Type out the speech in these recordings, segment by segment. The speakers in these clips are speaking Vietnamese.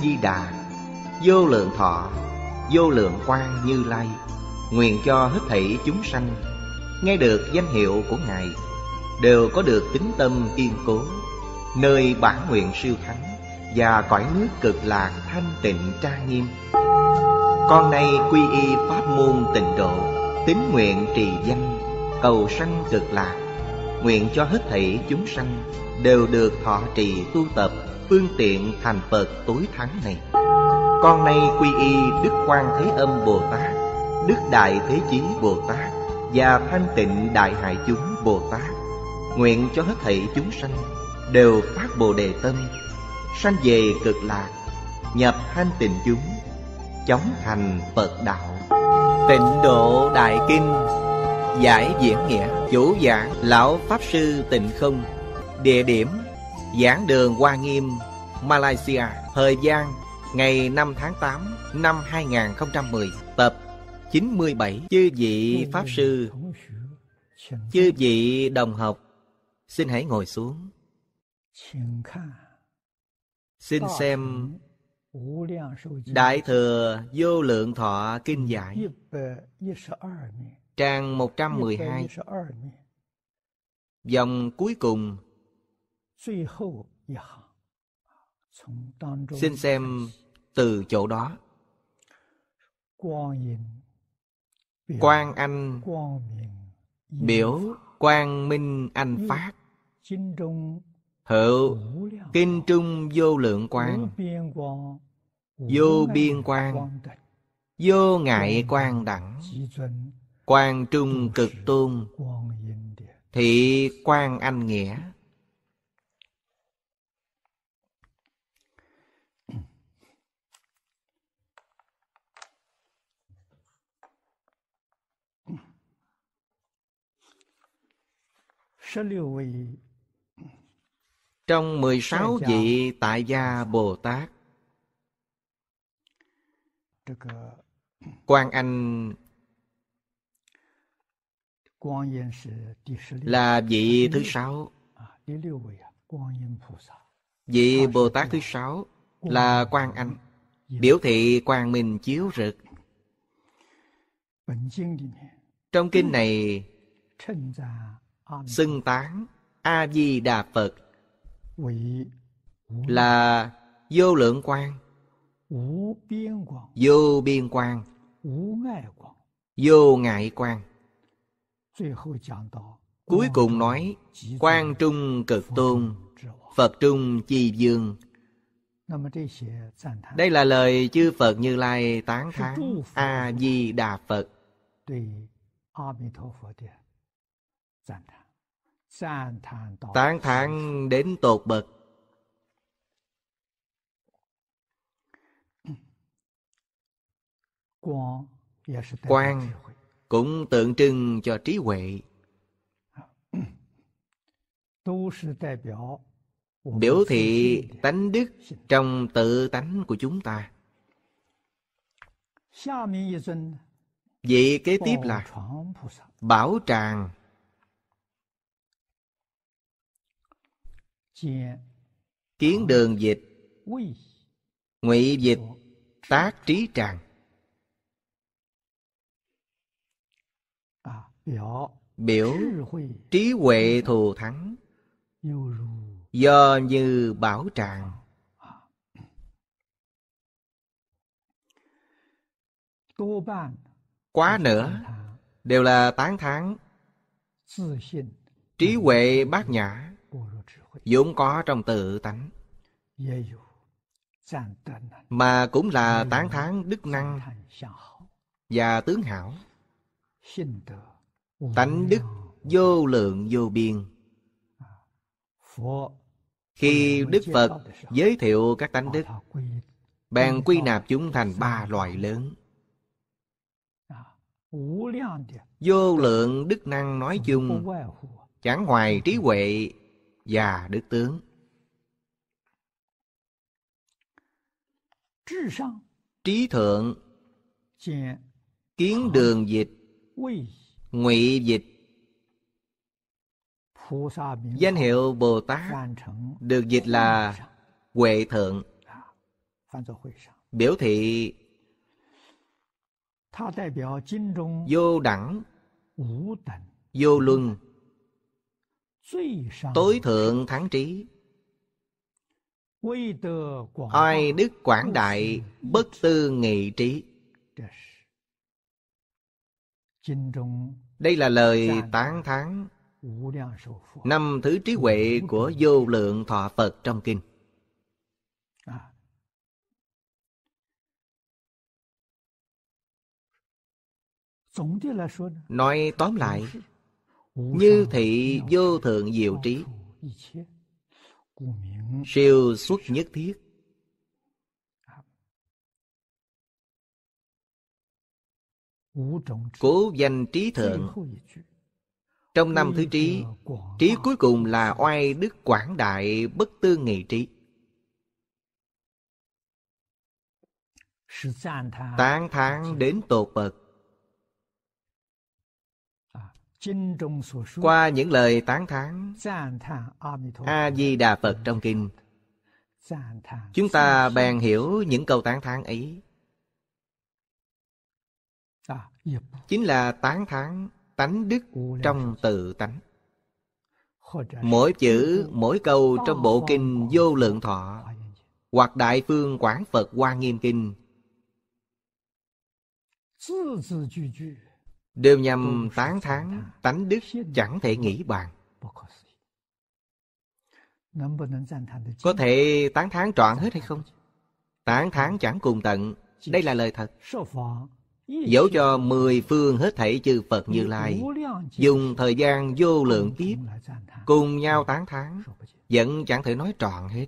di đà vô lượng thọ vô lượng quan như lai nguyện cho hết thảy chúng sanh nghe được danh hiệu của ngài đều có được tính tâm kiên cố nơi bản nguyện siêu thắng và cõi nước cực lạc thanh tịnh tra nghiêm con nay quy y pháp môn tịnh độ tín nguyện trì danh cầu sanh cực lạc nguyện cho hết thảy chúng sanh đều được thọ trì tu tập phương tiện thành Phật tối thắng này. Con nay quy y Đức Quan Thế Âm Bồ Tát, Đức Đại Thế Chí Bồ Tát và Thanh Tịnh Đại Hải Chúng Bồ Tát. Nguyện cho hết thảy chúng sanh đều phát Bồ đề tâm, sanh về cực lạc, nhập thanh tịnh chúng, chóng thành Phật đạo. Tịnh độ đại kinh giải diễn nghĩa chủ giảng lão pháp sư Tịnh Không. Địa điểm giảng đường Hoa Nghiêm, Malaysia, thời gian ngày 5 tháng 8 năm 2010, tập 97. Chư vị Pháp Sư, chư vị đồng học, xin hãy ngồi xuống. Xin xem Đại Thừa Vô Lượng Thọ Kinh Giải Trang 112 Dòng cuối cùng xin xem từ chỗ đó quang anh biểu quang minh anh phát hữu kinh trung vô lượng quang vô biên quang vô ngại quang đẳng quang trung cực tôn thị quang anh nghĩa Trong 16 vị tại gia Bồ Tát ờ, Quang Anh là vị thứ sáu à, vị à, bồ tát thứ sáu là quang anh dạ. biểu thị quang minh chiếu rực trong kinh này xưng tán a di đà phật là vô lượng quang vô biên quang vô ngại quang cuối cùng nói quan trung cực tôn phật trung chi dương đây là lời chư phật như lai tán thán a di đà phật tán thán đến tột bậc quan cũng tượng trưng cho trí huệ biểu thị tánh đức trong tự tánh của chúng ta vị kế tiếp là bảo tràng kiến ờ. đường dịch ngụy dịch tác trí tràng à, biểu trí huệ thù thắng do như bảo tràng à. quá nữa đều là tán thán trí huệ bát nhã vốn có trong tự tánh mà cũng là tán thán đức năng và tướng hảo tánh đức vô lượng vô biên à, khi đức phật giới thiệu các tánh đức bèn quy nạp chúng thành ba loại lớn à, vô lượng đức năng nói chung chẳng ngoài trí huệ và đức tướng. Trí thượng kiến đường dịch ngụy dịch danh hiệu bồ tát được dịch là huệ thượng à, biểu thị vô đẳng vô luân tối thượng thắng trí oai đức quảng đại bất tư nghị trí đây là lời tán thán năm thứ trí huệ của vô lượng thọ phật trong kinh à. nói tóm lại như thị vô thượng diệu trí Siêu xuất nhất thiết Cố danh trí thượng Trong năm thứ trí Trí cuối cùng là oai đức quảng đại bất tư nghị trí Tán tháng đến tột bậc qua những lời tán thán a di đà phật trong kinh chúng ta bèn hiểu những câu tán thán ấy dạ, chính là tán thán tánh đức trong tự tánh mỗi chữ mỗi câu trong bộ kinh vô lượng thọ hoặc đại phương quảng phật hoa nghiêm kinh đều nhằm tán thán tánh đức chẳng thể nghĩ bàn có thể tán thán trọn hết hay không tán thán chẳng cùng tận đây là lời thật dẫu cho mười phương hết thảy chư phật như lai dùng thời gian vô lượng kiếp cùng nhau tán thán vẫn chẳng thể nói trọn hết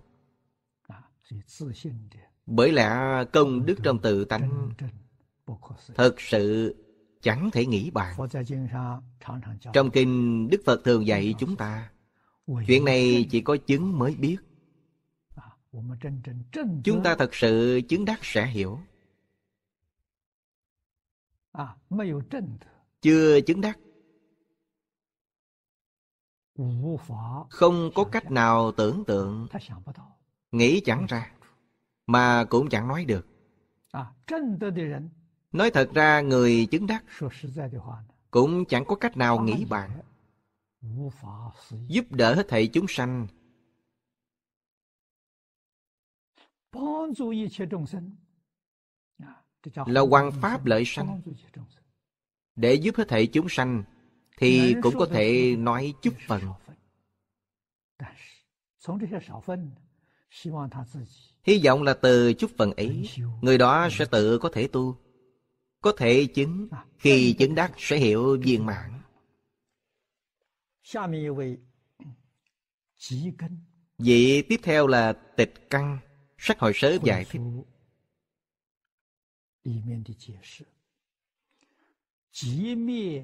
bởi lẽ công đức trong tự tánh thật sự chẳng thể nghĩ bàn trong kinh đức phật thường dạy chúng ta chuyện này chỉ có chứng mới biết chúng ta thật sự chứng đắc sẽ hiểu chưa chứng đắc không có cách nào tưởng tượng nghĩ chẳng ra mà cũng chẳng nói được Nói thật ra người chứng đắc cũng chẳng có cách nào nghĩ bàn. Giúp đỡ hết thảy chúng sanh. Là hoàn pháp lợi sanh. Để giúp hết thảy chúng sanh thì cũng có thể nói chút phần. Hy vọng là từ chút phần ấy, người đó sẽ tự có thể tu có thể chứng khi chứng đắc sẽ hiểu viên mãn vị tiếp theo là tịch căn sách hồi sớ giải thích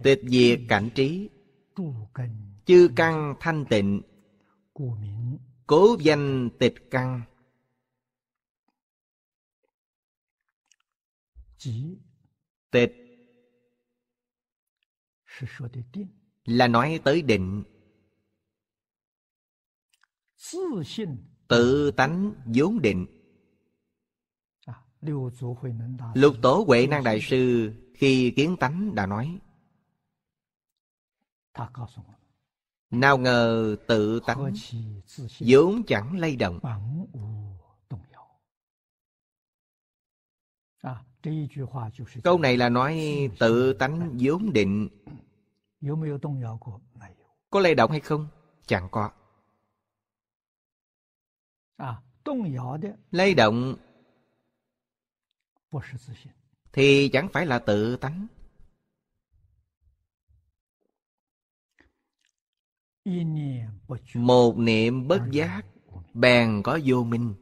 tịch diệt cảnh trí chư căn thanh tịnh cố danh tịch căn tết là nói tới định tự tánh vốn định lục tổ huệ năng đại sư khi kiến tánh đã nói nào ngờ tự tánh vốn chẳng lay động Câu này là nói tự tánh vốn định Có lay động hay không? Chẳng có Lay động Thì chẳng phải là tự tánh Một niệm bất giác Bèn có vô minh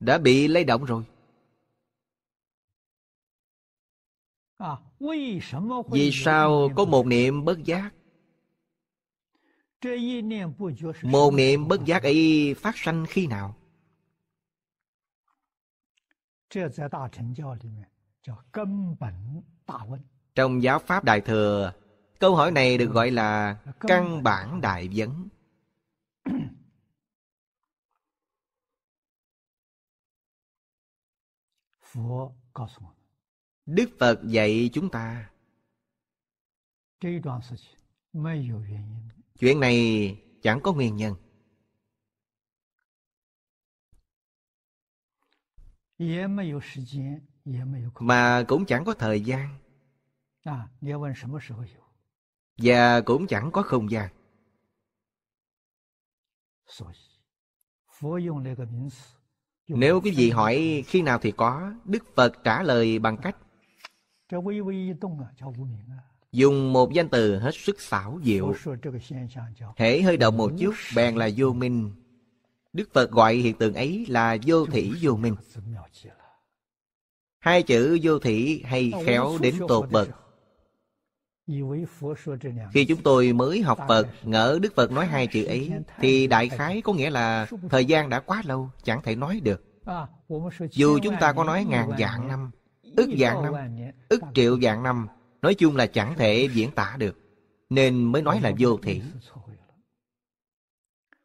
Đã bị lay động rồi À, vì sao có một niệm bất giác một niệm bất giác ấy phát sanh khi nào trong giáo pháp đại thừa câu hỏi này được gọi là căn bản đại vấn Đức Phật dạy chúng ta Chuyện này chẳng có nguyên nhân Mà cũng chẳng có thời gian Và cũng chẳng có không gian Nếu quý vị hỏi khi nào thì có Đức Phật trả lời bằng cách Dùng một danh từ hết sức xảo diệu Hễ hơi động một chút bèn là vô minh Đức Phật gọi hiện tượng ấy là vô thủy vô minh Hai chữ vô thủy hay khéo đến tột bậc khi chúng tôi mới học Phật, ngỡ Đức Phật nói hai chữ ấy, thì đại khái có nghĩa là thời gian đã quá lâu, chẳng thể nói được. Dù chúng ta có nói ngàn vạn năm, ức vạn năm ức triệu vạn năm nói chung là chẳng thể diễn tả được nên mới nói là vô thị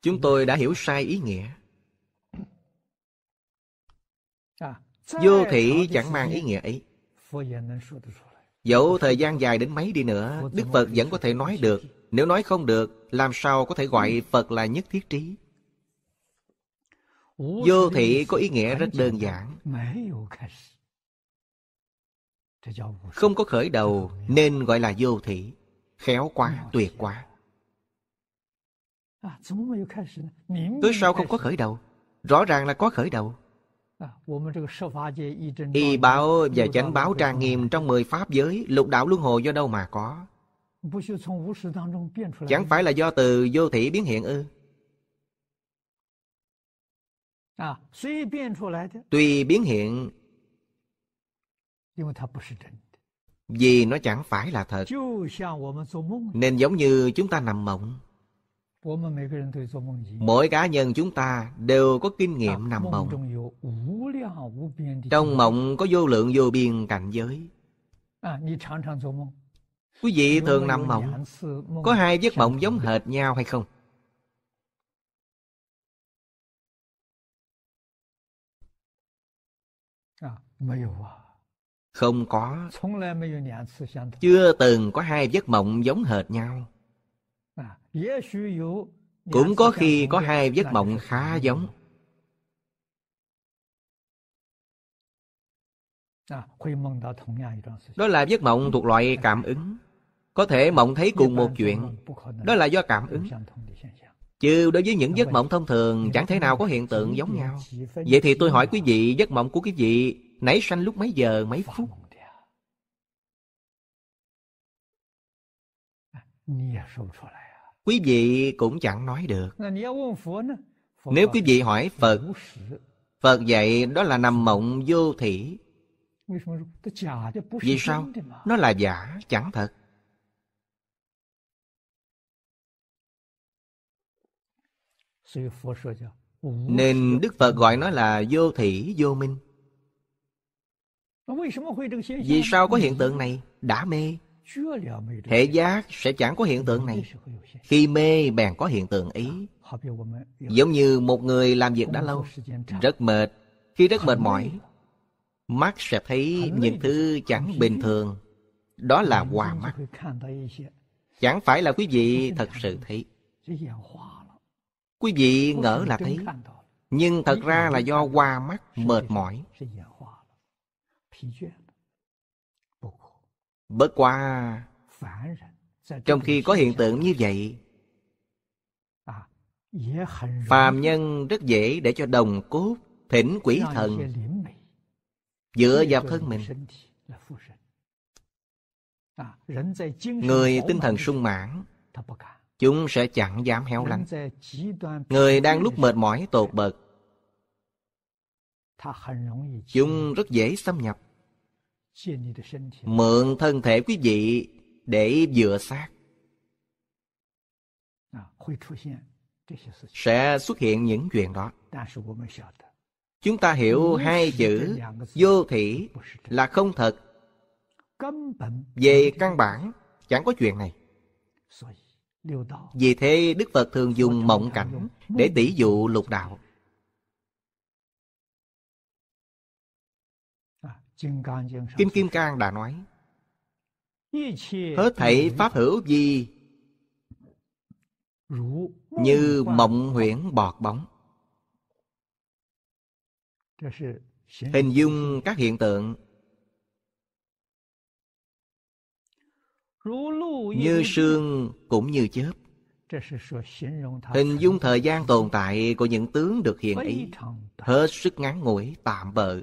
chúng tôi đã hiểu sai ý nghĩa à, vô thị chẳng mang ý nghĩa ấy dẫu thời gian dài đến mấy đi nữa đức phật vẫn có thể nói được nếu nói không được làm sao có thể gọi phật là nhất thiết trí vô thị có ý nghĩa rất đơn giản không có khởi đầu nên gọi là vô thị Khéo quá, tuyệt quá Cứ sao không có khởi đầu Rõ ràng là có khởi đầu Y báo và chánh báo trang nghiêm trong mười pháp giới Lục đạo luân hồi do đâu mà có Chẳng phải là do từ vô thị biến hiện ư à, Tuy biến hiện vì nó chẳng phải là thật. Nên giống như chúng ta nằm mộng. Mỗi cá nhân chúng ta đều có kinh nghiệm nằm mộng. Trong mộng có vô lượng vô biên cảnh giới. Quý vị thường nằm mộng. Có hai giấc mộng giống hệt nhau hay không? À, không có. Chưa từng có hai giấc mộng giống hệt nhau. Cũng có khi có hai giấc mộng khá giống. Đó là giấc mộng thuộc loại cảm ứng. Có thể mộng thấy cùng một chuyện. Đó là do cảm ứng. Chứ đối với những giấc mộng thông thường chẳng thể nào có hiện tượng giống nhau. Vậy thì tôi hỏi quý vị, giấc mộng của quý vị nảy sanh lúc mấy giờ mấy vâng, phút à, quý vị cũng chẳng nói được nếu quý vị hỏi phật phật dạy đó là nằm mộng vô thỉ vì sao nó là giả chẳng thật nên đức phật gọi nó là vô thỉ vô minh vì sao có hiện tượng này? Đã mê Hệ giác sẽ chẳng có hiện tượng này Khi mê bèn có hiện tượng ý Giống như một người làm việc đã lâu Rất mệt Khi rất mệt mỏi Mắt sẽ thấy những thứ chẳng bình thường Đó là hòa mắt Chẳng phải là quý vị thật sự thấy Quý vị ngỡ là thấy Nhưng thật ra là do hoa mắt mệt mỏi bất qua Trong khi có hiện tượng như vậy Phàm nhân rất dễ để cho đồng cốt Thỉnh quỷ thần Dựa vào thân mình Người tinh thần sung mãn Chúng sẽ chẳng dám héo lánh Người đang lúc mệt mỏi tột bật Chúng rất dễ xâm nhập mượn thân thể quý vị để dựa à, sát sẽ xuất hiện những chuyện đó chúng ta hiểu hai chữ vô thị là không thật về căn bản chẳng có chuyện này vì thế đức phật thường dùng mộng cảnh để tỷ dụ lục đạo Kim Kim Cang đã nói Hết thảy pháp hữu gì Như mộng huyễn bọt bóng Hình dung các hiện tượng Như sương cũng như chớp Hình dung thời gian tồn tại của những tướng được hiện ý Hết sức ngắn ngủi, tạm bợ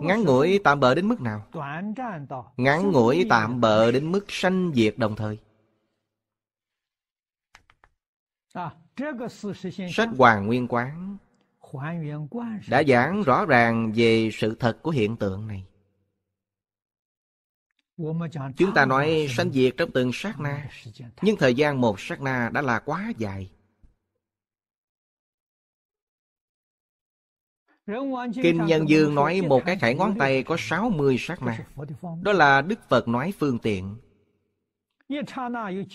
Ngắn ngủi tạm bợ đến mức nào? Ngắn ngủi tạm bợ đến mức sanh diệt đồng thời. À, Sách Hoàng Nguyên Quán đã giảng rõ ràng về sự thật của hiện tượng này. Chúng ta nói sanh diệt trong từng sát na, nhưng thời gian một sát na đã là quá dài. Kinh Nhân Dương nói một cái khải ngón tay có 60 sát na. Đó là Đức Phật nói phương tiện.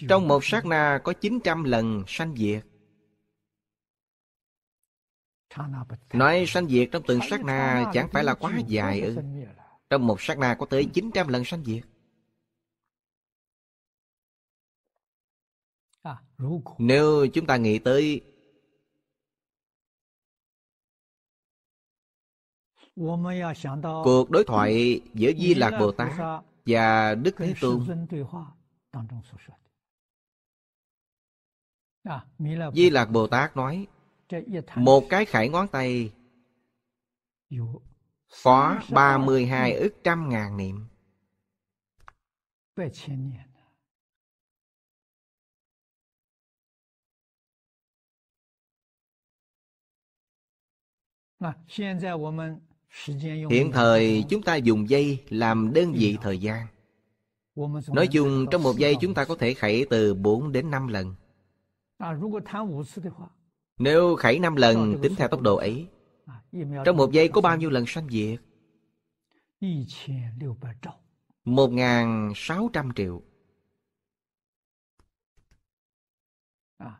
Trong một sát na có 900 lần sanh diệt. Nói sanh diệt trong từng sát na chẳng phải là quá dài ư. Trong một sát na có tới 900 lần sanh diệt. Nếu chúng ta nghĩ tới cuộc đối thoại giữa di lạc bồ tát và đức thế tôn di lạc bồ tát nói một cái khải ngón tay có hai ức trăm ngàn niệm. À, hiện thời chúng ta dùng dây làm đơn vị thời gian nói chung trong một giây chúng ta có thể khảy từ 4 đến 5 lần nếu khảy 5 lần tính theo tốc độ ấy à, Trong một giây có bao nhiêu lần sanh diệt? 1.600 triệu à,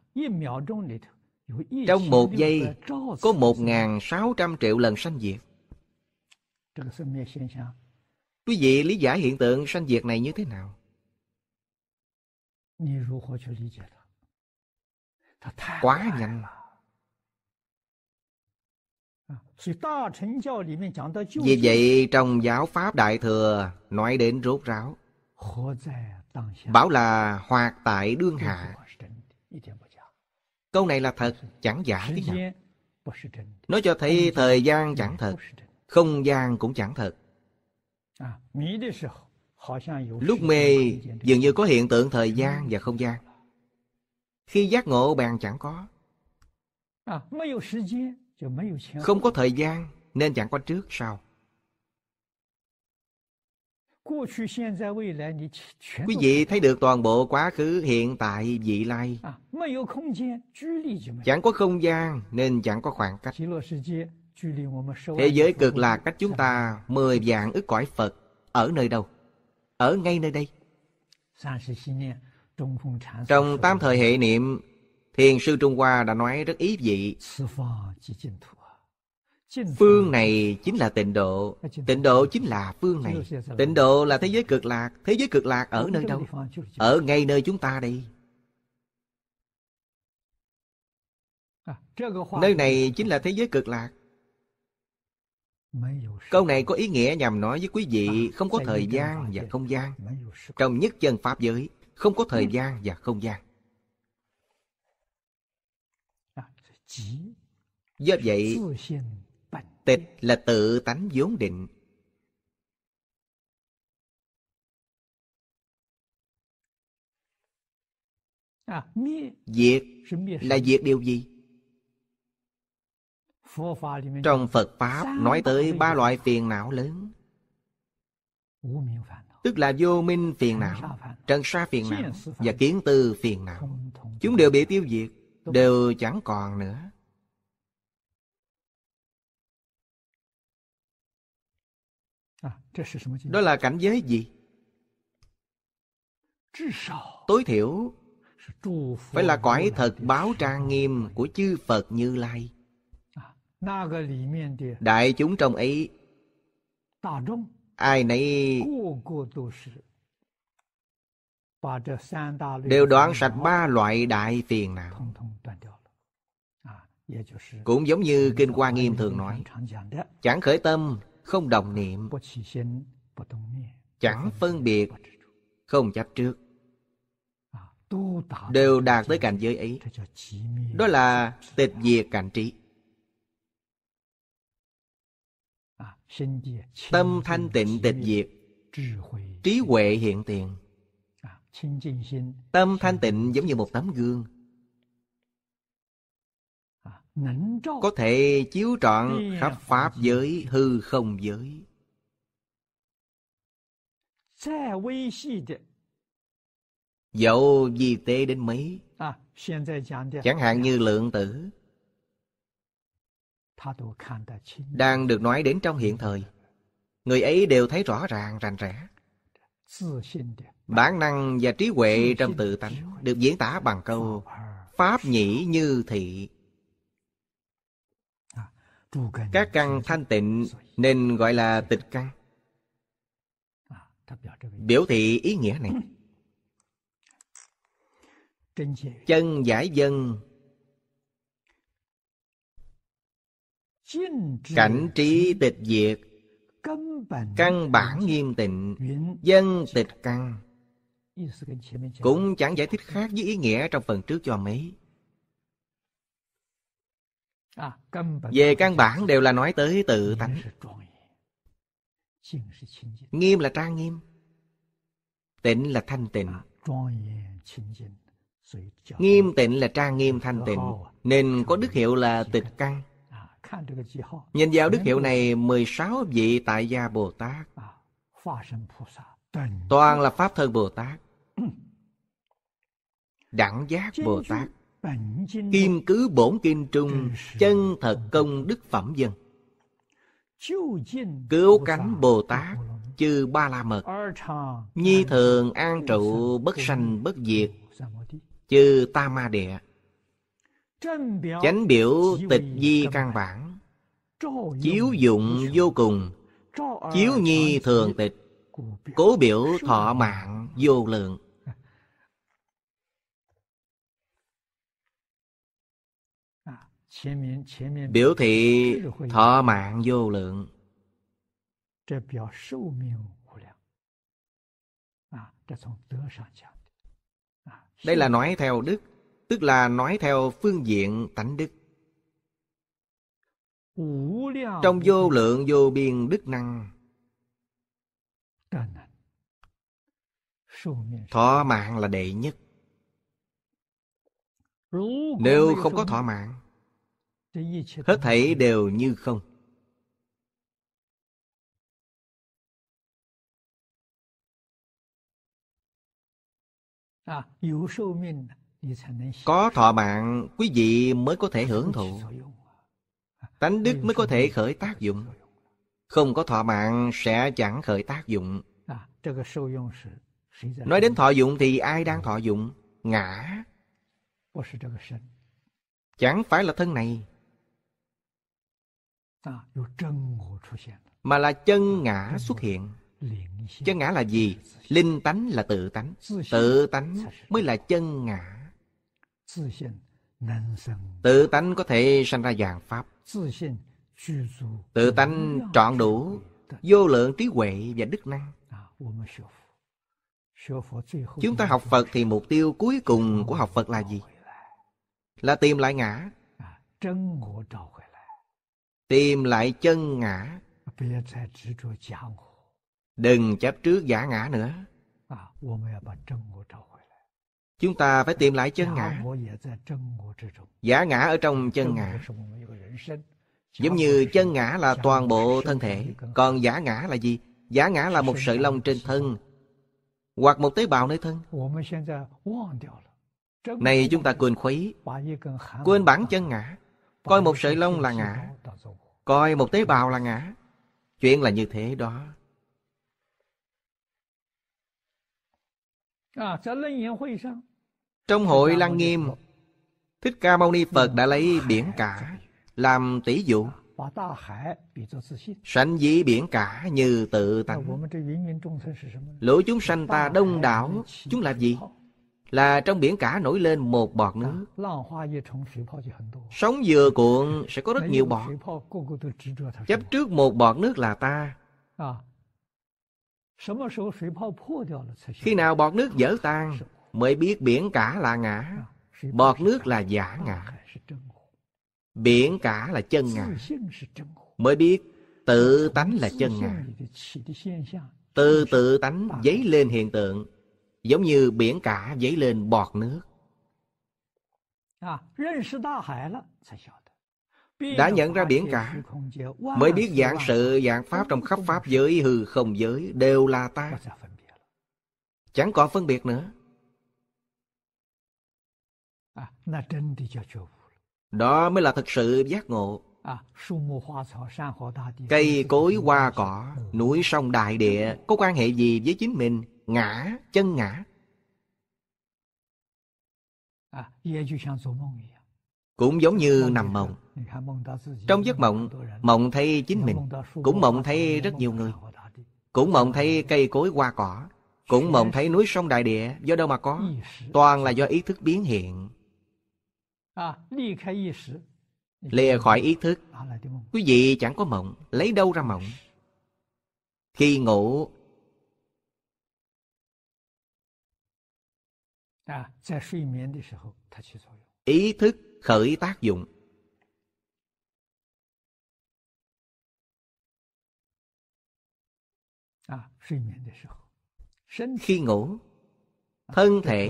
Trong một giây có 1.600 triệu lần sanh diệt Quý vị lý giải hiện tượng sanh diệt này như thế nào? Quá nhanh. À, Vì vậy trong giáo Pháp Đại Thừa nói đến rốt ráo. Bảo là hoạt tại đương hạ. Câu này là thật, chẳng giả thế nào. Nói cho thấy thời gian chẳng thật không gian cũng chẳng thật à, lúc mê dường như có hiện tượng thời gian và không gian khi giác ngộ bàn chẳng có à, không có thời gian nên chẳng có trước sau quý vị thấy được toàn bộ quá khứ hiện tại vị lai à, chẳng có không gian nên chẳng có khoảng cách Thế giới cực lạc cách chúng ta mười vạn ức cõi Phật ở nơi đâu? Ở ngay nơi đây. Trong tam thời hệ niệm, Thiền sư Trung Hoa đã nói rất ý vị. Phương này chính là tịnh độ Tịnh độ chính là phương này Tịnh độ là thế giới cực lạc Thế giới cực lạc ở nơi đâu? Ở ngay nơi chúng ta đây Nơi này chính là thế giới cực lạc Câu này có ý nghĩa nhằm nói với quý vị không có thời gian và không gian. Trong nhất chân Pháp giới, không có thời ừ. gian và không gian. À, Do vậy, tịch là tự tánh vốn định. Diệt à, là diệt điều gì? Trong Phật Pháp nói tới ba loại phiền não lớn Tức là vô minh phiền não, trần sa phiền não và kiến tư phiền não Chúng đều bị tiêu diệt, đều chẳng còn nữa à, Đó là cảnh giới gì? Tối thiểu phải là cõi thật báo trang nghiêm của chư Phật Như Lai đại chúng trong ấy ai nấy đều đoạn sạch ba loại đại phiền nào, cũng giống như kinh hoa nghiêm thường nói chẳng khởi tâm không đồng niệm chẳng phân biệt không chấp trước đều đạt tới cảnh giới ấy đó là tịch diệt cảnh trí tâm thanh tịnh tịch diệt trí huệ hiện tiền tâm thanh tịnh giống như một tấm gương có thể chiếu trọn khắp pháp giới hư không giới dẫu vi tê đến mấy chẳng hạn như lượng tử đang được nói đến trong hiện thời người ấy đều thấy rõ ràng rành rẽ bản năng và trí huệ trong tự tánh được diễn tả bằng câu pháp nhĩ như thị à, các căn thanh tịnh nên gọi là tịch căn à, biểu thị ý nghĩa này chân giải dân cảnh trí tịch diệt căn bản nghiêm tịnh dân tịch căn cũng chẳng giải thích khác với ý nghĩa trong phần trước cho mấy à, về căn bản đều là nói tới tự tánh nghiêm là trang nghiêm tịnh là thanh tịnh à, nghiêm tịnh là trang nghiêm thanh tịnh nên có đức hiệu là tịch căn Nhìn vào đức hiệu này 16 vị tại gia Bồ Tát à, Toàn là Pháp thân Bồ Tát Đẳng giác Bồ Tát Kim cứ bổn kim trung Chân thật công đức phẩm dân Cứu cánh Bồ Tát Chư ba la mật Nhi thường an trụ bất sanh bất diệt Chư ta ma địa chánh biểu tịch di căn bản chiếu dụng vô cùng chiếu nhi thường tịch cố biểu à, thọ mạng vô lượng biểu thị thọ mạng vô lượng đây là nói theo đức tức là nói theo phương diện tánh đức. Trong vô lượng vô biên đức năng Thọ mạng là đệ nhất Nếu không có thọ mạng Hết thảy đều như không à có thọ mạng quý vị mới có thể hưởng thụ tánh đức mới có thể khởi tác dụng không có thọ mạng sẽ chẳng khởi tác dụng nói đến thọ dụng thì ai đang thọ dụng ngã chẳng phải là thân này mà là chân ngã xuất hiện chân ngã là gì linh tánh là tự tánh tự tánh mới là chân ngã Tự tánh có thể sanh ra dạng Pháp Tự tánh trọn đủ Vô lượng trí huệ và đức năng à, Chúng ta học Phật thì mục tiêu cuối cùng của học Phật là gì? Là tìm lại ngã à, Tìm lại chân ngã à, Đừng chấp trước giả ngã nữa Chúng ta phải tìm lại chân ngã. Giả ngã ở trong chân ngã. Giống như chân ngã là toàn bộ thân thể, còn giả ngã là gì? Giả ngã là một sợi lông trên thân, hoặc một tế bào nơi thân. Này chúng ta quên khuấy, quên bản chân ngã, coi một sợi lông là ngã, coi một tế bào là ngã. Chuyện là như thế đó. À, 在楞严会上 trong hội Lăng Nghiêm Thích Ca Mâu Ni Phật đã lấy biển cả Làm tỷ dụ Sanh dĩ biển cả như tự tánh Lũ chúng sanh ta đông đảo Chúng là gì? Là trong biển cả nổi lên một bọt nước Sóng dừa cuộn sẽ có rất nhiều bọt Chấp trước một bọt nước là ta à. Khi nào bọt nước dở tan mới biết biển cả là ngã bọt nước là giả ngã biển cả là chân ngã mới biết tự tánh là chân ngã từ tự tánh dấy lên hiện tượng giống như biển cả dấy lên bọt nước đã nhận ra biển cả mới biết dạng sự dạng pháp trong khắp pháp giới hư không giới đều là ta chẳng còn phân biệt nữa À, Đó mới là thật sự giác ngộ. À, cây cối hoa cỏ, núi sông đại địa có quan hệ gì với chính mình? Ngã, chân ngã. À, cũng giống như nằm mộng. Trong giấc mộng, mộng thấy chính mình, cũng mộng thấy rất nhiều người. Cũng mộng thấy cây cối hoa cỏ, cũng mộng thấy núi sông đại địa, do đâu mà có? Toàn là do ý thức biến hiện lìa khỏi ý thức quý vị chẳng có mộng lấy đâu ra mộng khi ngủ ý thức khởi tác dụng khi ngủ thân thể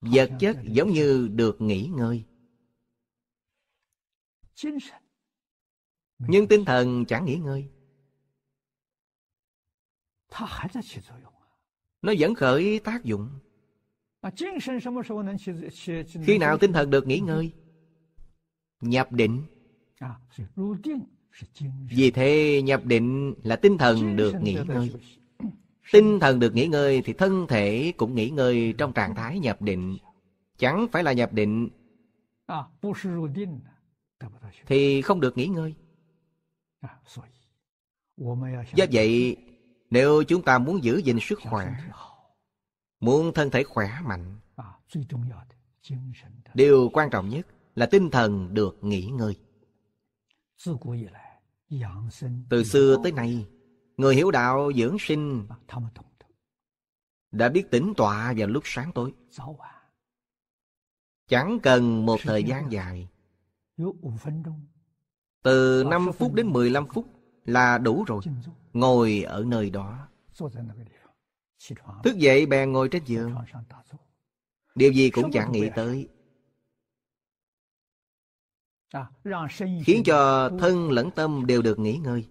vật chất giống như được nghỉ ngơi nhưng tinh thần chẳng nghỉ ngơi nó vẫn khởi tác dụng khi nào tinh thần được nghỉ ngơi nhập định à, vì thế nhập định là tinh thần được nghỉ ngơi Tinh thần được nghỉ ngơi thì thân thể cũng nghỉ ngơi trong trạng thái nhập định. Chẳng phải là nhập định à, thì không được nghỉ ngơi. À, Do vậy, nếu chúng ta muốn giữ gìn sức khỏe, muốn thân thể khỏe mạnh, à, điều quan trọng nhất là tinh thần được nghỉ ngơi. Từ xưa tới nay, Người hiểu đạo dưỡng sinh đã biết tĩnh tọa vào lúc sáng tối. Chẳng cần một thời gian dài. Từ 5 phút đến 15 phút là đủ rồi. Ngồi ở nơi đó. Thức dậy bèn ngồi trên giường. Điều gì cũng chẳng nghĩ tới. Khiến cho thân lẫn tâm đều được nghỉ ngơi.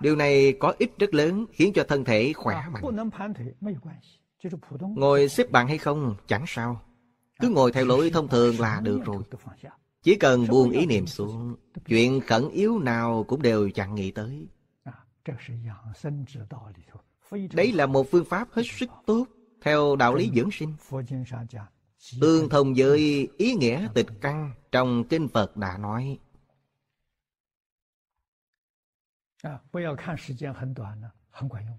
Điều này có ích rất lớn khiến cho thân thể khỏe mạnh. Ngồi xếp bằng hay không chẳng sao. Cứ ngồi theo lối thông thường là được rồi. Chỉ cần buông ý niệm xuống, chuyện khẩn yếu nào cũng đều chẳng nghĩ tới. Đấy là một phương pháp hết sức tốt theo đạo lý dưỡng sinh. Tương thông với ý nghĩa tịch căn trong kinh Phật đã nói.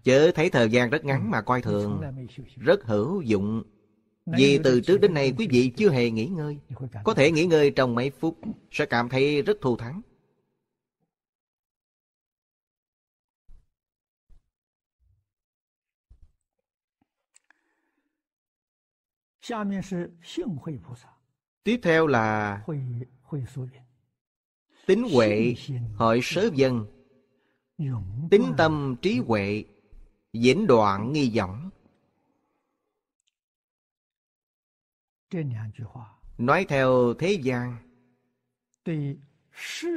Chớ thấy thời gian rất ngắn mà coi thường Rất hữu dụng Vì từ trước đến nay quý vị chưa hề nghỉ ngơi Có thể nghỉ ngơi trong mấy phút Sẽ cảm thấy rất thù thắng Tiếp theo là Tính huệ Hội sớ dân Tính tâm trí huệ Diễn đoạn nghi vọng Nói theo thế gian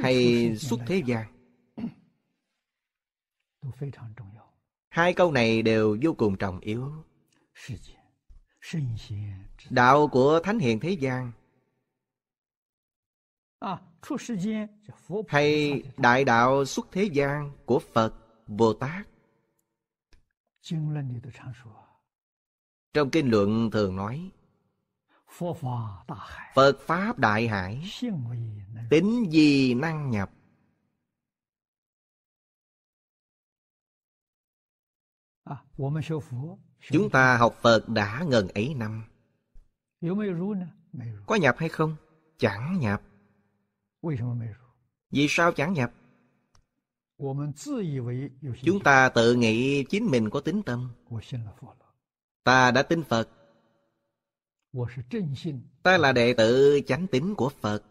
Hay xuất thế gian Hai câu này đều vô cùng trọng yếu Đạo của Thánh hiền Thế gian à, hay đại đạo xuất thế gian của phật bồ tát trong kinh luận thường nói phật pháp đại hải tính gì năng nhập chúng ta học phật đã ngần ấy năm có nhập hay không chẳng nhập vì sao chẳng nhập? Chúng ta tự nghĩ chính mình có tính tâm. Ta đã tin Phật. Ta là đệ tử chánh tính của Phật.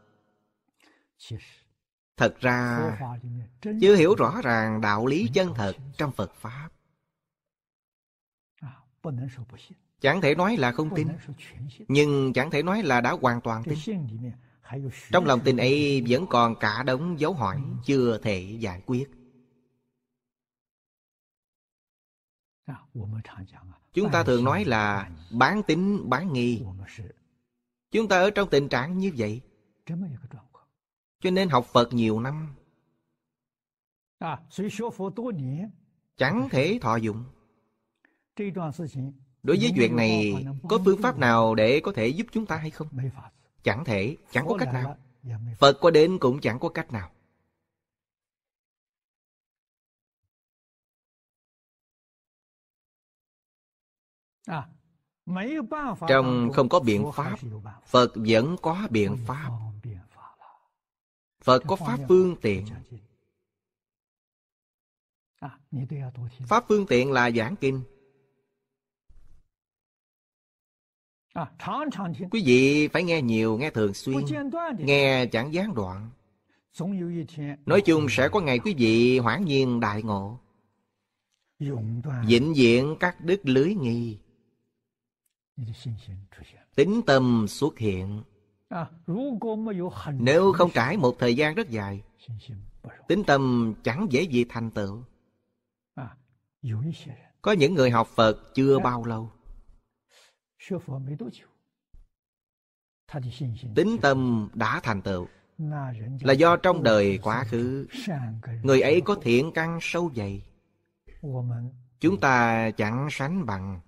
Thật ra, chưa hiểu rõ ràng đạo lý chân thật trong Phật Pháp. Chẳng thể nói là không tin, nhưng chẳng thể nói là đã hoàn toàn tin. Trong lòng tin ấy vẫn còn cả đống dấu hỏi Chưa thể giải quyết Chúng ta thường nói là bán tính bán nghi Chúng ta ở trong tình trạng như vậy Cho nên học Phật nhiều năm Chẳng thể thọ dụng Đối với chuyện này Có phương pháp nào để có thể giúp chúng ta hay không? Chẳng thể, chẳng có cách nào. Phật có đến cũng chẳng có cách nào. À, Trong không có biện pháp, Phật vẫn có biện pháp. Phật có pháp phương tiện. À, pháp phương tiện là giảng kinh. À, quý vị phải nghe nhiều, nghe thường xuyên, nghe chẳng gián đoạn. Nói chung sẽ có ngày quý vị hoãn nhiên đại ngộ. Vĩnh viễn các đức lưới nghi. Tính tâm xuất hiện. À, Nếu không trải một thời gian rất dài, tính tâm chẳng dễ gì thành tựu. À, có những người học Phật chưa dạ. bao lâu Tính tâm đã thành tựu Là do trong đời quá khứ Người ấy có thiện căn sâu dày Chúng ta chẳng sánh bằng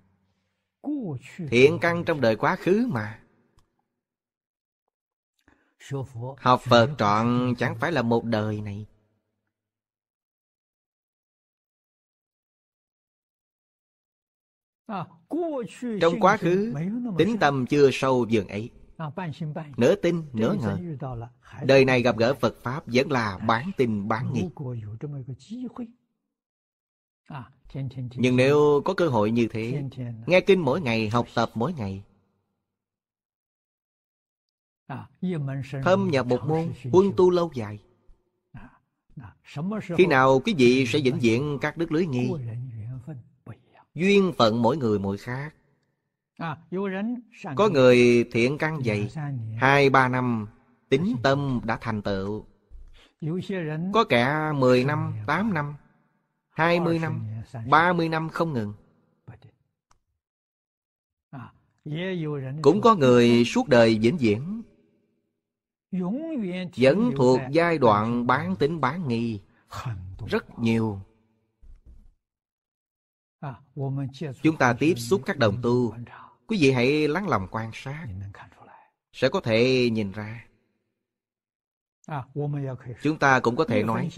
Thiện căn trong đời quá khứ mà Học Phật trọn chẳng phải là một đời này Trong quá khứ, tính tâm chưa sâu dường ấy. Nửa tin, nửa ngờ. Đời này gặp gỡ Phật Pháp vẫn là bán tin bán nghi. Nhưng nếu có cơ hội như thế, nghe kinh mỗi ngày, học tập mỗi ngày, thâm nhập một môn, quân tu lâu dài. Khi nào quý vị sẽ vĩnh diện các đức lưới nghi, duyên phận mỗi người mỗi khác à, có người thiện căn dày hai ba năm tính dạ. tâm đã thành tựu có kẻ mười dạ, năm, dạ. tám năm, hai mươi năm, ba mươi năm không ngừng. À, Cũng có người suốt đời vĩnh viễn vẫn thuộc giai đoạn bán tính bán nghi rất nhiều À, chúng ta tiếp xúc các đồng tu quý vị hãy lắng lòng quan sát sẽ có thể nhìn ra à, chúng ta cũng có thể nói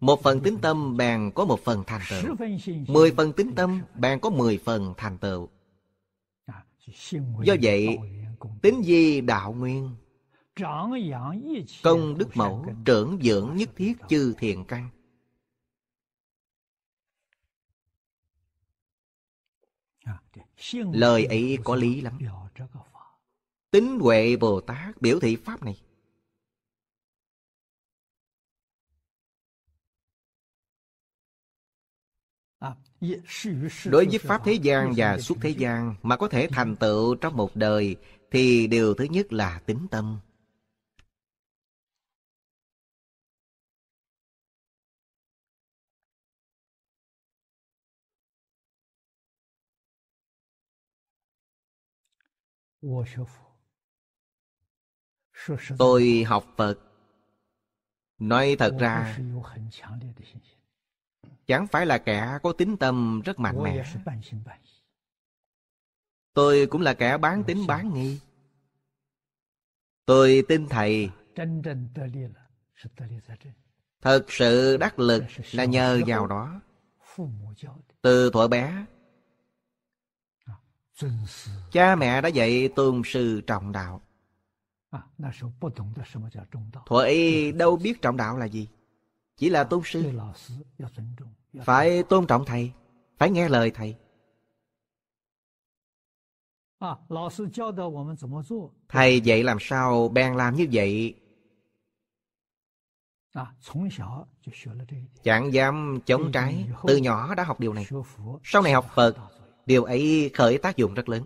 một phần tính tâm bèn có một phần thành tựu mười phần tính tâm bèn có mười phần thành tựu à, do vậy tính di đạo nguyên công đức mẫu trưởng dưỡng nhất thiết chư thiền căn Lời ấy có lý lắm. Tính Huệ Bồ Tát biểu thị Pháp này. Đối với Pháp thế gian và suốt thế gian mà có thể thành tựu trong một đời thì điều thứ nhất là tính tâm. tôi học phật nói thật ra chẳng phải là kẻ có tính tâm rất mạnh mẽ tôi cũng là kẻ bán tính bán nghi tôi tin thầy thật sự đắc lực là nhờ vào đó từ thuở bé Cha mẹ đã dạy tôn sư trọng đạo Thuở đâu biết trọng đạo là gì Chỉ là tôn sư Phải tôn trọng thầy Phải nghe lời thầy à, Thầy dạy làm sao bèn làm như vậy Chẳng dám chống trái Từ nhỏ đã học điều này Sau này học Phật Điều ấy khởi tác dụng rất lớn.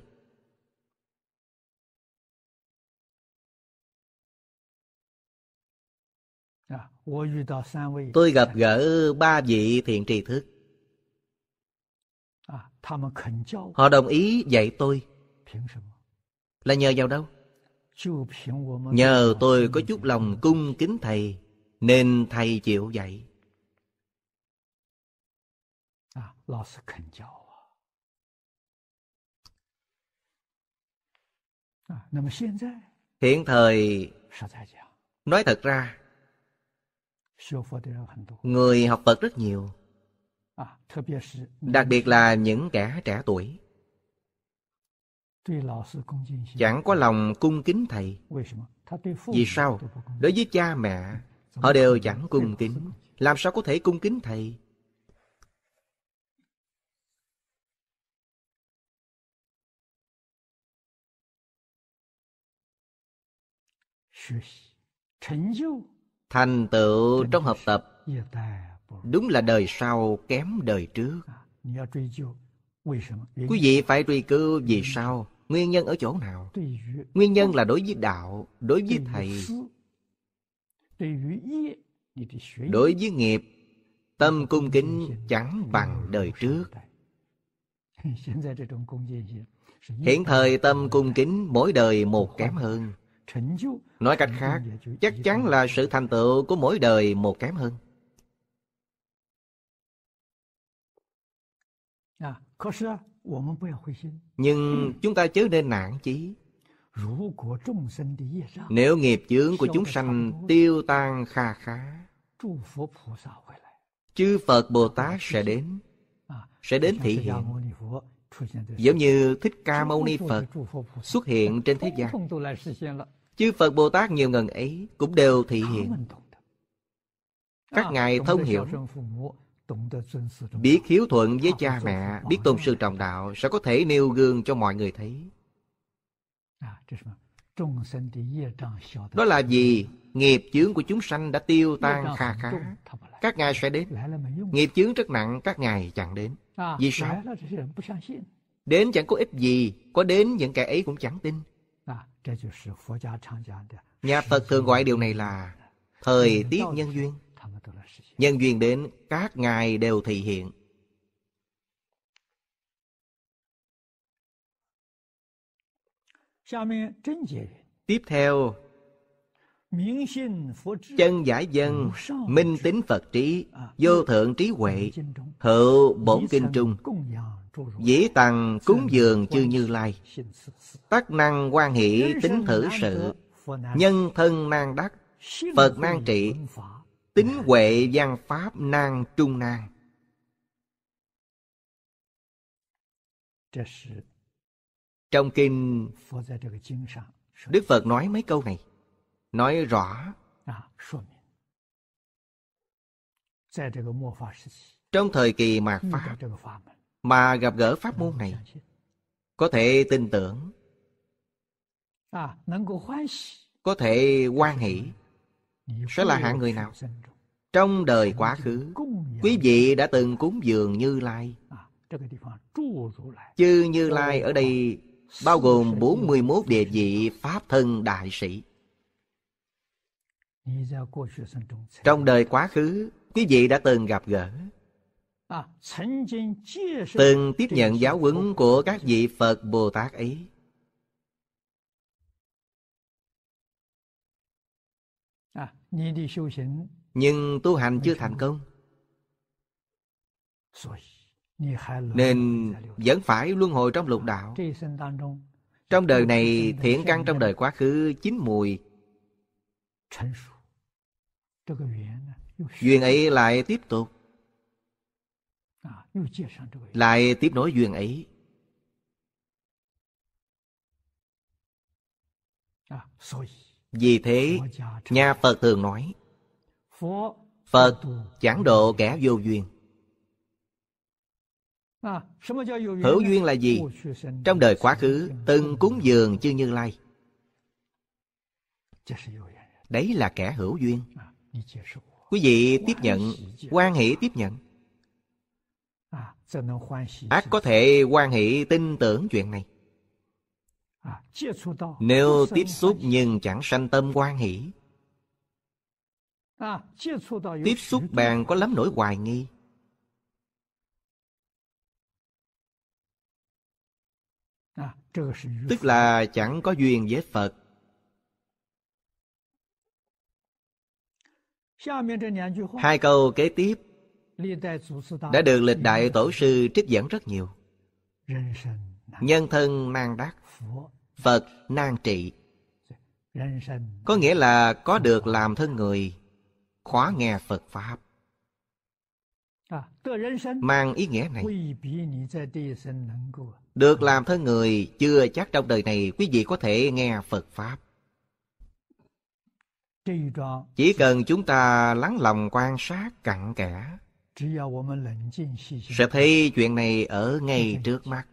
Tôi gặp gỡ ba vị thiện trì thức. Họ đồng ý dạy tôi. Là nhờ vào đâu? Nhờ tôi có chút lòng cung kính Thầy, nên Thầy chịu dạy. hiện thời nói thật ra người học phật rất nhiều đặc biệt là những kẻ trẻ tuổi chẳng có lòng cung kính thầy vì sao đối với cha mẹ họ đều chẳng cung kính làm sao có thể cung kính thầy thành tựu trong học tập đúng là đời sau kém đời trước à, quý vị phải truy cứu vì sao nguyên nhân ở chỗ nào nguyên nhân là đối với đạo đối với thầy đối với nghiệp tâm cung kính chẳng bằng đời trước hiện thời tâm cung kính mỗi đời một kém hơn Nói cách khác, chắc chắn là sự thành tựu của mỗi đời một kém hơn. À, Nhưng chúng ta chớ nên nản chí. Nếu nghiệp chướng của chúng sanh tiêu tan kha khá, chư Phật Bồ Tát à, sẽ đến, sẽ đến thị hiện. Giống như Thích Ca Mâu Ni Phật xuất hiện trên thế gian. Chư Phật Bồ Tát nhiều ngần ấy cũng đều thị hiện. Các ngài thông hiểu Biết hiếu thuận với cha mẹ Biết tôn sư trọng đạo Sẽ có thể nêu gương cho mọi người thấy Đó là gì? Nghiệp chướng của chúng sanh đã tiêu tan kha khá Các ngài sẽ đến Nghiệp chướng rất nặng Các ngài chẳng đến À, Vì sao? Đến chẳng có ích gì, có đến những kẻ ấy cũng chẳng tin. À, Nhà Phật thường gọi điều này là thời tiết nhân duyên. Nhân duyên đến, các ngài đều thị hiện. Tiếp theo chân giải dân minh tính phật trí vô thượng trí huệ hữu bổn kinh trung dĩ tằng cúng dường chư như lai tác năng quan hỷ tính thử sự nhân thân nan đắc phật nan trị tính huệ văn pháp nan trung nan trong kinh đức phật nói mấy câu này nói rõ trong thời kỳ mạt pháp mà gặp gỡ pháp môn này có thể tin tưởng có thể quan hỷ sẽ là hạng người nào trong đời quá khứ quý vị đã từng cúng dường như lai chư như lai ở đây bao gồm 41 địa vị pháp thân đại sĩ trong đời quá khứ, quý vị đã từng gặp gỡ, từng tiếp nhận giáo huấn của các vị Phật Bồ Tát ấy. Nhưng tu hành chưa thành công Nên vẫn phải luân hồi trong lục đạo Trong đời này thiện căn trong đời quá khứ chín mùi duyên ấy lại tiếp tục lại tiếp nối duyên ấy vì thế nhà phật thường nói phật chẳng độ kẻ vô duyên hữu duyên là gì trong đời quá khứ từng cúng dường chư như lai đấy là kẻ hữu duyên à, quý vị tiếp nhận quan hệ tiếp nhận ác có thể quan hệ tin tưởng chuyện này nếu tiếp xúc nhưng chẳng sanh tâm quan hỷ tiếp xúc bèn có lắm nỗi hoài nghi tức là chẳng có duyên với phật Hai câu kế tiếp đã được lịch đại tổ sư trích dẫn rất nhiều. Nhân thân nan đắc, Phật nan trị. Có nghĩa là có được làm thân người, khóa nghe Phật Pháp. Mang ý nghĩa này Được làm thân người Chưa chắc trong đời này Quý vị có thể nghe Phật Pháp chỉ cần chúng ta lắng lòng quan sát cặn kẽ Sẽ thấy chuyện này ở ngay trước mắt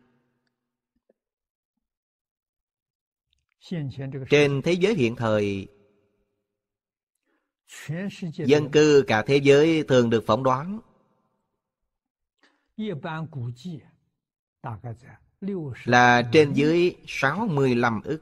Trên thế giới hiện thời Dân cư cả thế giới thường được phỏng đoán Là trên dưới 65 ức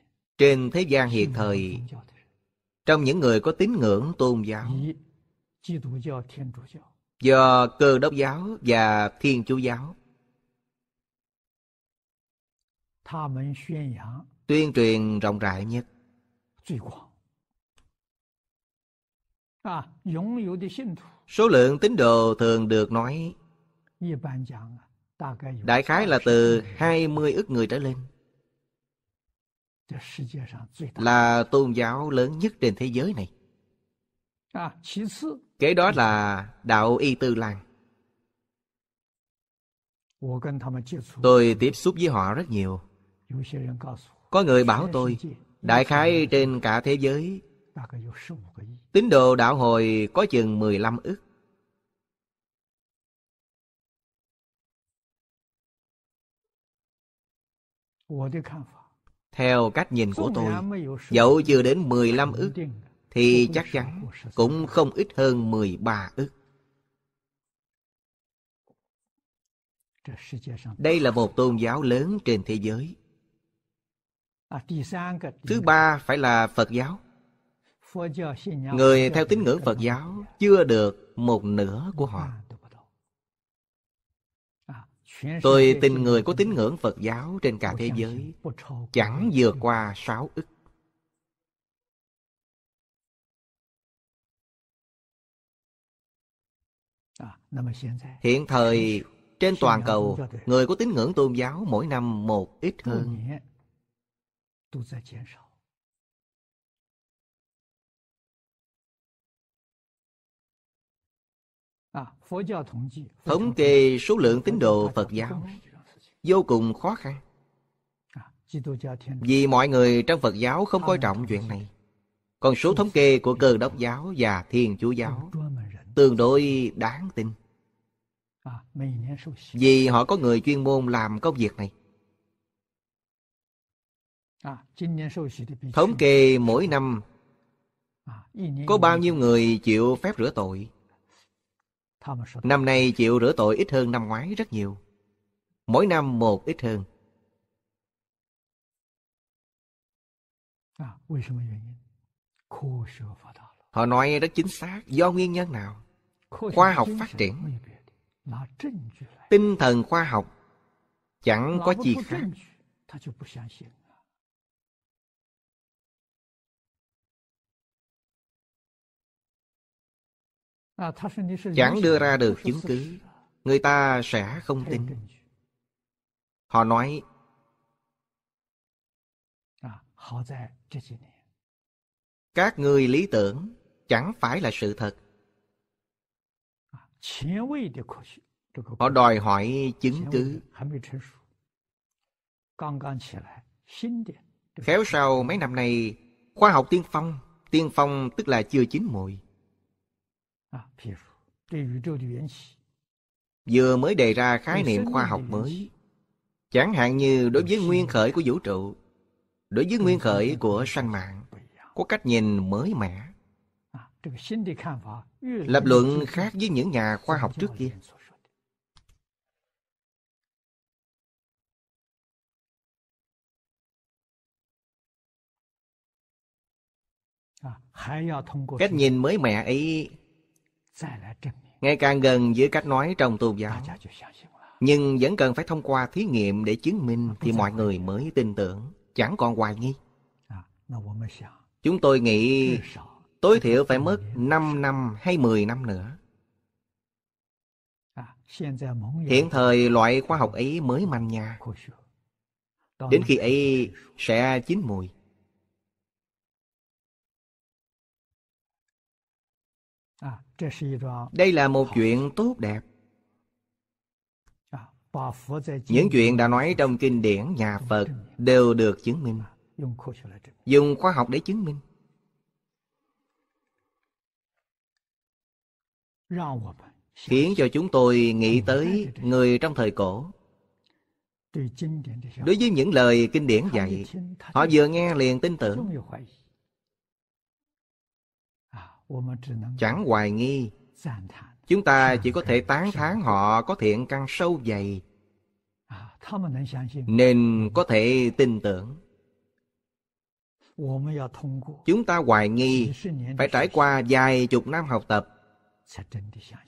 trên thế gian hiện thời trong những người có tín ngưỡng tôn giáo do cơ đốc giáo và thiên chúa giáo tuyên truyền rộng rãi nhất à, số lượng tín đồ thường được nói à, đại khái là từ 20 ức người trở lên là tôn giáo lớn nhất trên thế giới này. Kế đó là đạo Y Tư Lan. Tôi tiếp xúc với họ rất nhiều. Có người bảo tôi, đại khái trên cả thế giới, tín đồ đạo hồi có chừng 15 ức. Theo cách nhìn của tôi, dẫu chưa đến 15 ức, thì chắc chắn cũng không ít hơn 13 ức. Đây là một tôn giáo lớn trên thế giới. À, Thứ ba phải là Phật giáo. Người theo tín ngưỡng Phật giáo chưa được một nửa của họ. Tôi tin người có tín ngưỡng Phật giáo trên cả thế giới chẳng vượt qua 6 ức. Hiện thời trên toàn cầu, người có tín ngưỡng tôn giáo mỗi năm một ít hơn. Thống kê số lượng tín đồ Phật giáo vô cùng khó khăn. Vì mọi người trong Phật giáo không coi trọng chuyện này. Còn số thống kê của cơ đốc giáo và thiên chúa giáo tương đối đáng tin. À, Vì họ có người chuyên môn làm công việc này. À, thống kê mỗi năm à, có bao nhiêu người chịu phép rửa tội Năm nay chịu rửa tội ít hơn năm ngoái rất nhiều. Mỗi năm một ít hơn. À, Họ nói rất chính xác do nguyên nhân nào. Khoa học phát triển. Tinh thần khoa học chẳng có gì khác. À, chẳng đưa ra được chứng cứ người ta sẽ không tin họ nói à, các người lý tưởng chẳng phải là sự thật họ đòi hỏi chứng cứ khéo sau mấy năm nay khoa học tiên phong tiên phong tức là chưa chín mùi vừa mới đề ra khái niệm khoa học mới chẳng hạn như đối với nguyên khởi của vũ trụ đối với nguyên khởi của sanh mạng có cách nhìn mới mẻ lập luận khác với những nhà khoa học trước kia cách nhìn mới mẻ ấy ngày càng gần với cách nói trong tôn giáo nhưng vẫn cần phải thông qua thí nghiệm để chứng minh thì mọi người mới tin tưởng chẳng còn hoài nghi chúng tôi nghĩ tối thiểu phải mất 5 năm hay 10 năm nữa hiện thời loại khoa học ấy mới manh nha đến khi ấy sẽ chín mùi đây là một chuyện tốt đẹp những chuyện đã nói trong kinh điển nhà phật đều được chứng minh dùng khoa học để chứng minh khiến cho chúng tôi nghĩ tới người trong thời cổ đối với những lời kinh điển dạy họ vừa nghe liền tin tưởng chẳng hoài nghi chúng ta chỉ có thể tán thán họ có thiện căn sâu dày à, nên có thể tin tưởng chúng ta hoài nghi phải trải qua vài chục năm học tập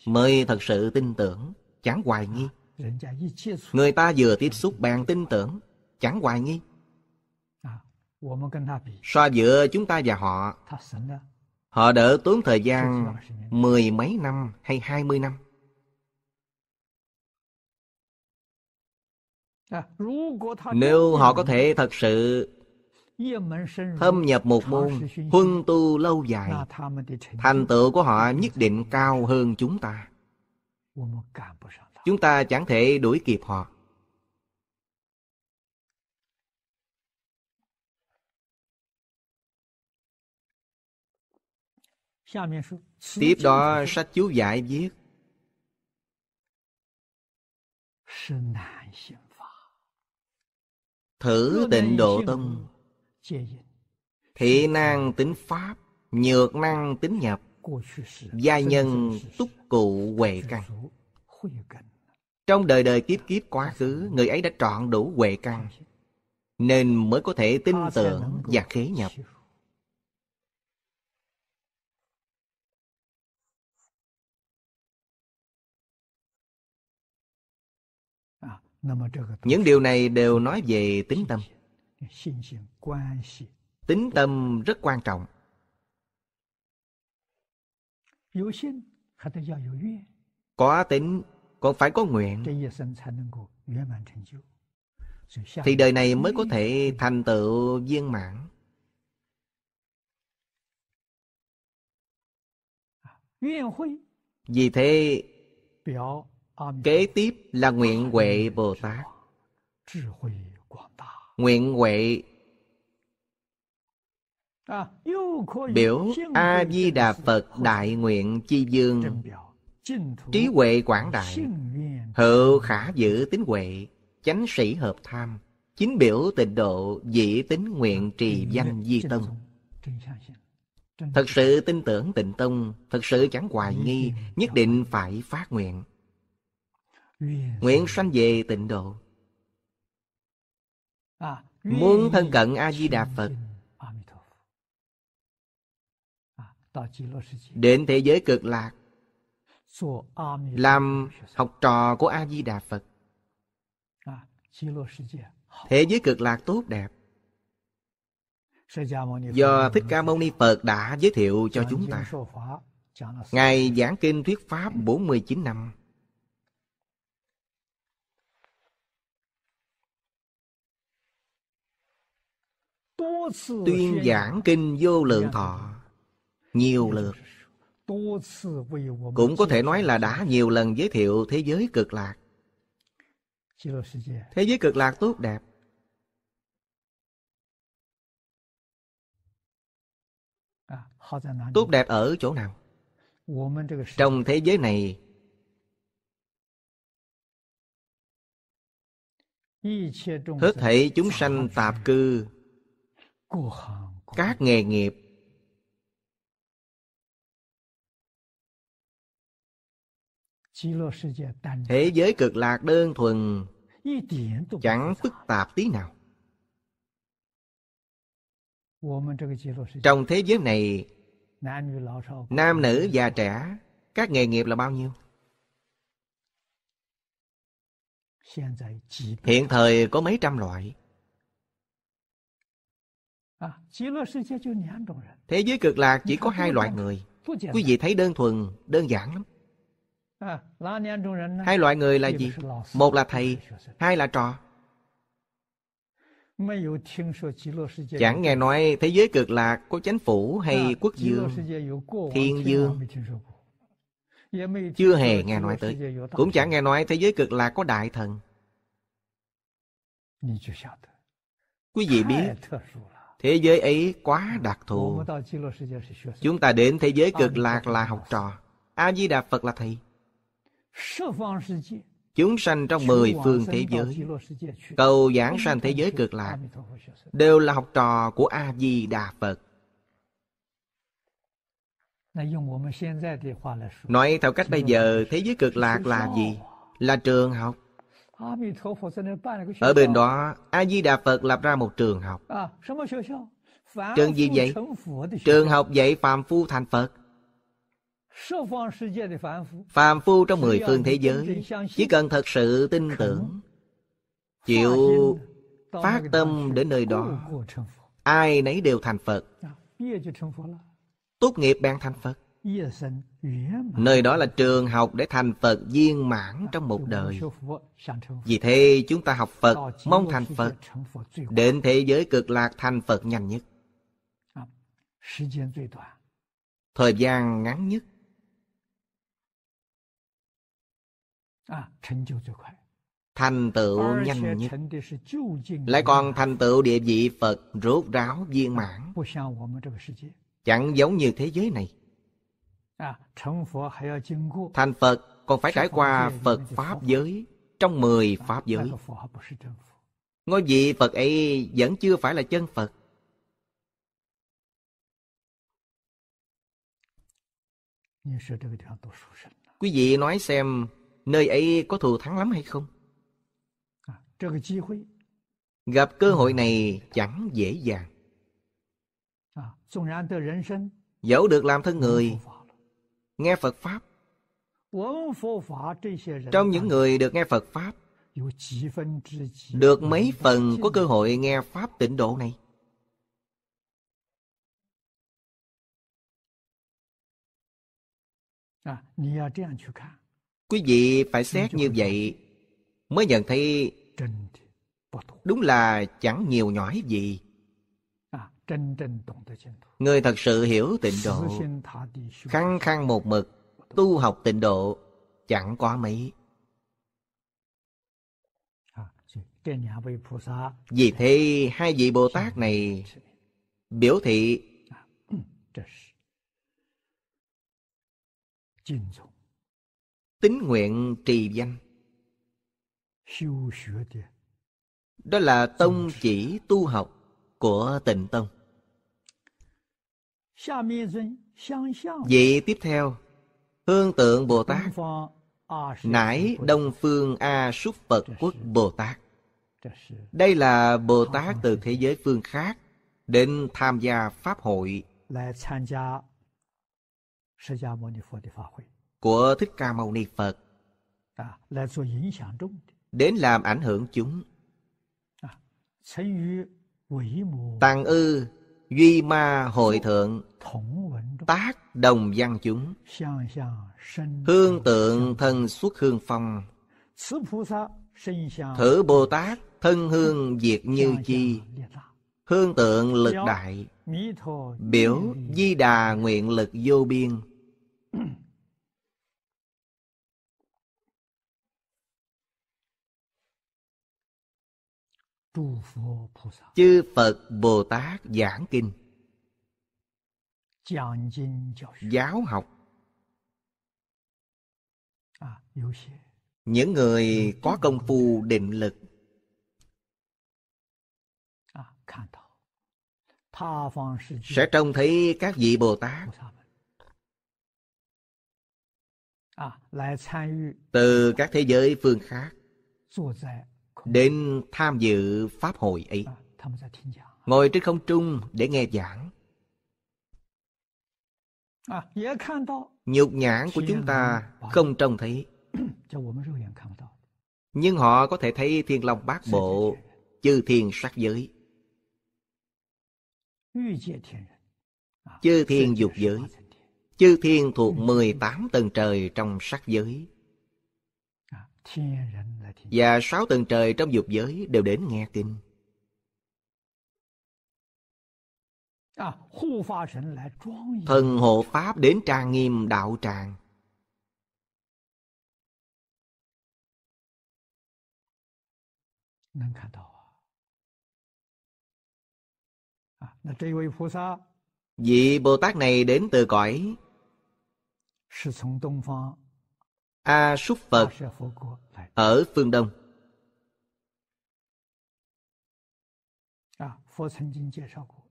mới thật sự tin tưởng chẳng hoài nghi người ta vừa tiếp xúc bạn tin tưởng chẳng hoài nghi à, so giữa chúng ta và họ Họ đỡ tốn thời gian mười mấy năm hay hai mươi năm. Nếu họ có thể thật sự thâm nhập một môn, huân tu lâu dài, thành tựu của họ nhất định cao hơn chúng ta. Chúng ta chẳng thể đuổi kịp họ. Tiếp đó sách chú giải viết Thử tịnh độ tâm Thị năng tính pháp Nhược năng tính nhập Gia nhân túc cụ huệ căn Trong đời đời kiếp kiếp quá khứ Người ấy đã trọn đủ huệ căn Nên mới có thể tin tưởng và khế nhập những điều này đều nói về tính tâm tính tâm rất quan trọng có tính còn phải có nguyện thì đời này mới có thể thành tựu viên mãn vì thế Kế tiếp là nguyện huệ Bồ Tát Nguyện huệ Biểu A-di-đà Phật Đại Nguyện Chi Dương Trí huệ quảng đại Hữu khả giữ tính huệ Chánh sĩ hợp tham Chính biểu tịnh độ Dĩ tính nguyện trì danh di tân Thật sự tin tưởng tịnh tông Thật sự chẳng hoài nghi Nhất định phải phát nguyện Nguyện sanh về tịnh độ à, Muốn thân cận A-di-đà Phật à, Đến thế giới cực lạc Làm học trò của A-di-đà Phật à, Thế giới cực lạc tốt đẹp Do Thích Ca Mâu Ni Phật đã giới thiệu cho chúng ta Ngài giảng kinh thuyết Pháp 49 năm Tuyên giảng kinh vô lượng thọ Nhiều lượt Cũng có thể nói là đã nhiều lần giới thiệu thế giới cực lạc Thế giới cực lạc tốt đẹp Tốt đẹp ở chỗ nào? Trong thế giới này Hết thảy chúng sanh tạp cư các nghề nghiệp thế giới cực lạc đơn thuần chẳng phức tạp tí nào trong thế giới này nam nữ già trẻ các nghề nghiệp là bao nhiêu hiện thời có mấy trăm loại Thế giới cực lạc chỉ có hai loại người. Quý vị thấy đơn thuần, đơn giản lắm. Hai loại người là gì? Một là thầy, hai là trò. Chẳng nghe nói thế giới cực lạc có chánh phủ hay quốc dương, thiên dương. Chưa hề nghe nói tới. Cũng chẳng nghe nói thế giới cực lạc có đại thần. Quý vị biết thế giới ấy quá đặc thù chúng ta đến thế giới cực lạc là học trò a di đà phật là thầy chúng sanh trong mười phương thế giới cầu giảng sanh thế giới cực lạc đều là học trò của a di đà phật nói theo cách bây giờ thế giới cực lạc là gì là trường học ở bên đó, A-di-đà Phật lập ra một trường học. Trường gì vậy? Trường học dạy Phạm Phu thành Phật. Phạm Phu trong mười phương thế giới, chỉ cần thật sự tin tưởng, chịu phát tâm đến nơi đó, ai nấy đều thành Phật. Tốt nghiệp bạn thành Phật. Nơi đó là trường học để thành Phật viên mãn trong một đời. Vì thế chúng ta học Phật, mong thành Phật, đến thế giới cực lạc thành Phật nhanh nhất. Thời gian ngắn nhất. À, thành tựu nhanh nhất Lại còn thành tựu địa vị Phật rốt ráo viên mãn Chẳng giống như thế giới này À, Thành Phật còn phải trải qua Phật Pháp giới Trong mười à, Pháp giới Ngôi vị Phật ấy vẫn chưa phải là chân Phật Quý vị nói xem Nơi ấy có thù thắng lắm hay không? À, Gặp cơ hội này chẳng dễ dàng Dẫu được làm thân người nghe Phật Pháp. Trong những người được nghe Phật Pháp, được mấy phần có cơ hội nghe Pháp tịnh độ này. Quý vị phải xét như vậy mới nhận thấy đúng là chẳng nhiều nhỏi gì. Người thật sự hiểu tịnh độ Khăng khăng một mực Tu học tịnh độ Chẳng quá mấy à, Vì thế hai vị Bồ Tát này Biểu thị à, ừ, Tính nguyện trì danh Đó là tông chỉ tu học của tịnh tông vị tiếp theo hương tượng bồ tát nãi đông phương a súc phật quốc bồ tát đây là bồ tát từ thế giới phương khác đến tham gia pháp hội của thích ca mâu ni phật à, đến làm ảnh hưởng chúng à, tàng ư Duy ma hội thượng Tác đồng văn chúng Hương tượng thân xuất hương phong Thử Bồ Tát thân hương diệt như chi Hương tượng lực đại Biểu di đà nguyện lực vô biên chư phật bồ tát giảng kinh giáo học à, những người có công phu định lực à, sẽ trông thấy các vị bồ tát à, từ các thế giới phương khác đến tham dự pháp hội ấy à, ngồi trên không trung để nghe giảng à, nhục nhãn của chúng ta không trông thấy nhưng họ có thể thấy thiên long bát bộ chư thiên sát giới à, chư thiên dục giới chư thiên thuộc ừ. mười tám tầng trời trong sắc giới và sáu tầng trời trong dục giới đều đến nghe tin. À, Thần hộ Pháp đến trang nghiêm đạo tràng. À, Vị Bồ Tát này đến từ cõi a súc phật ở phương đông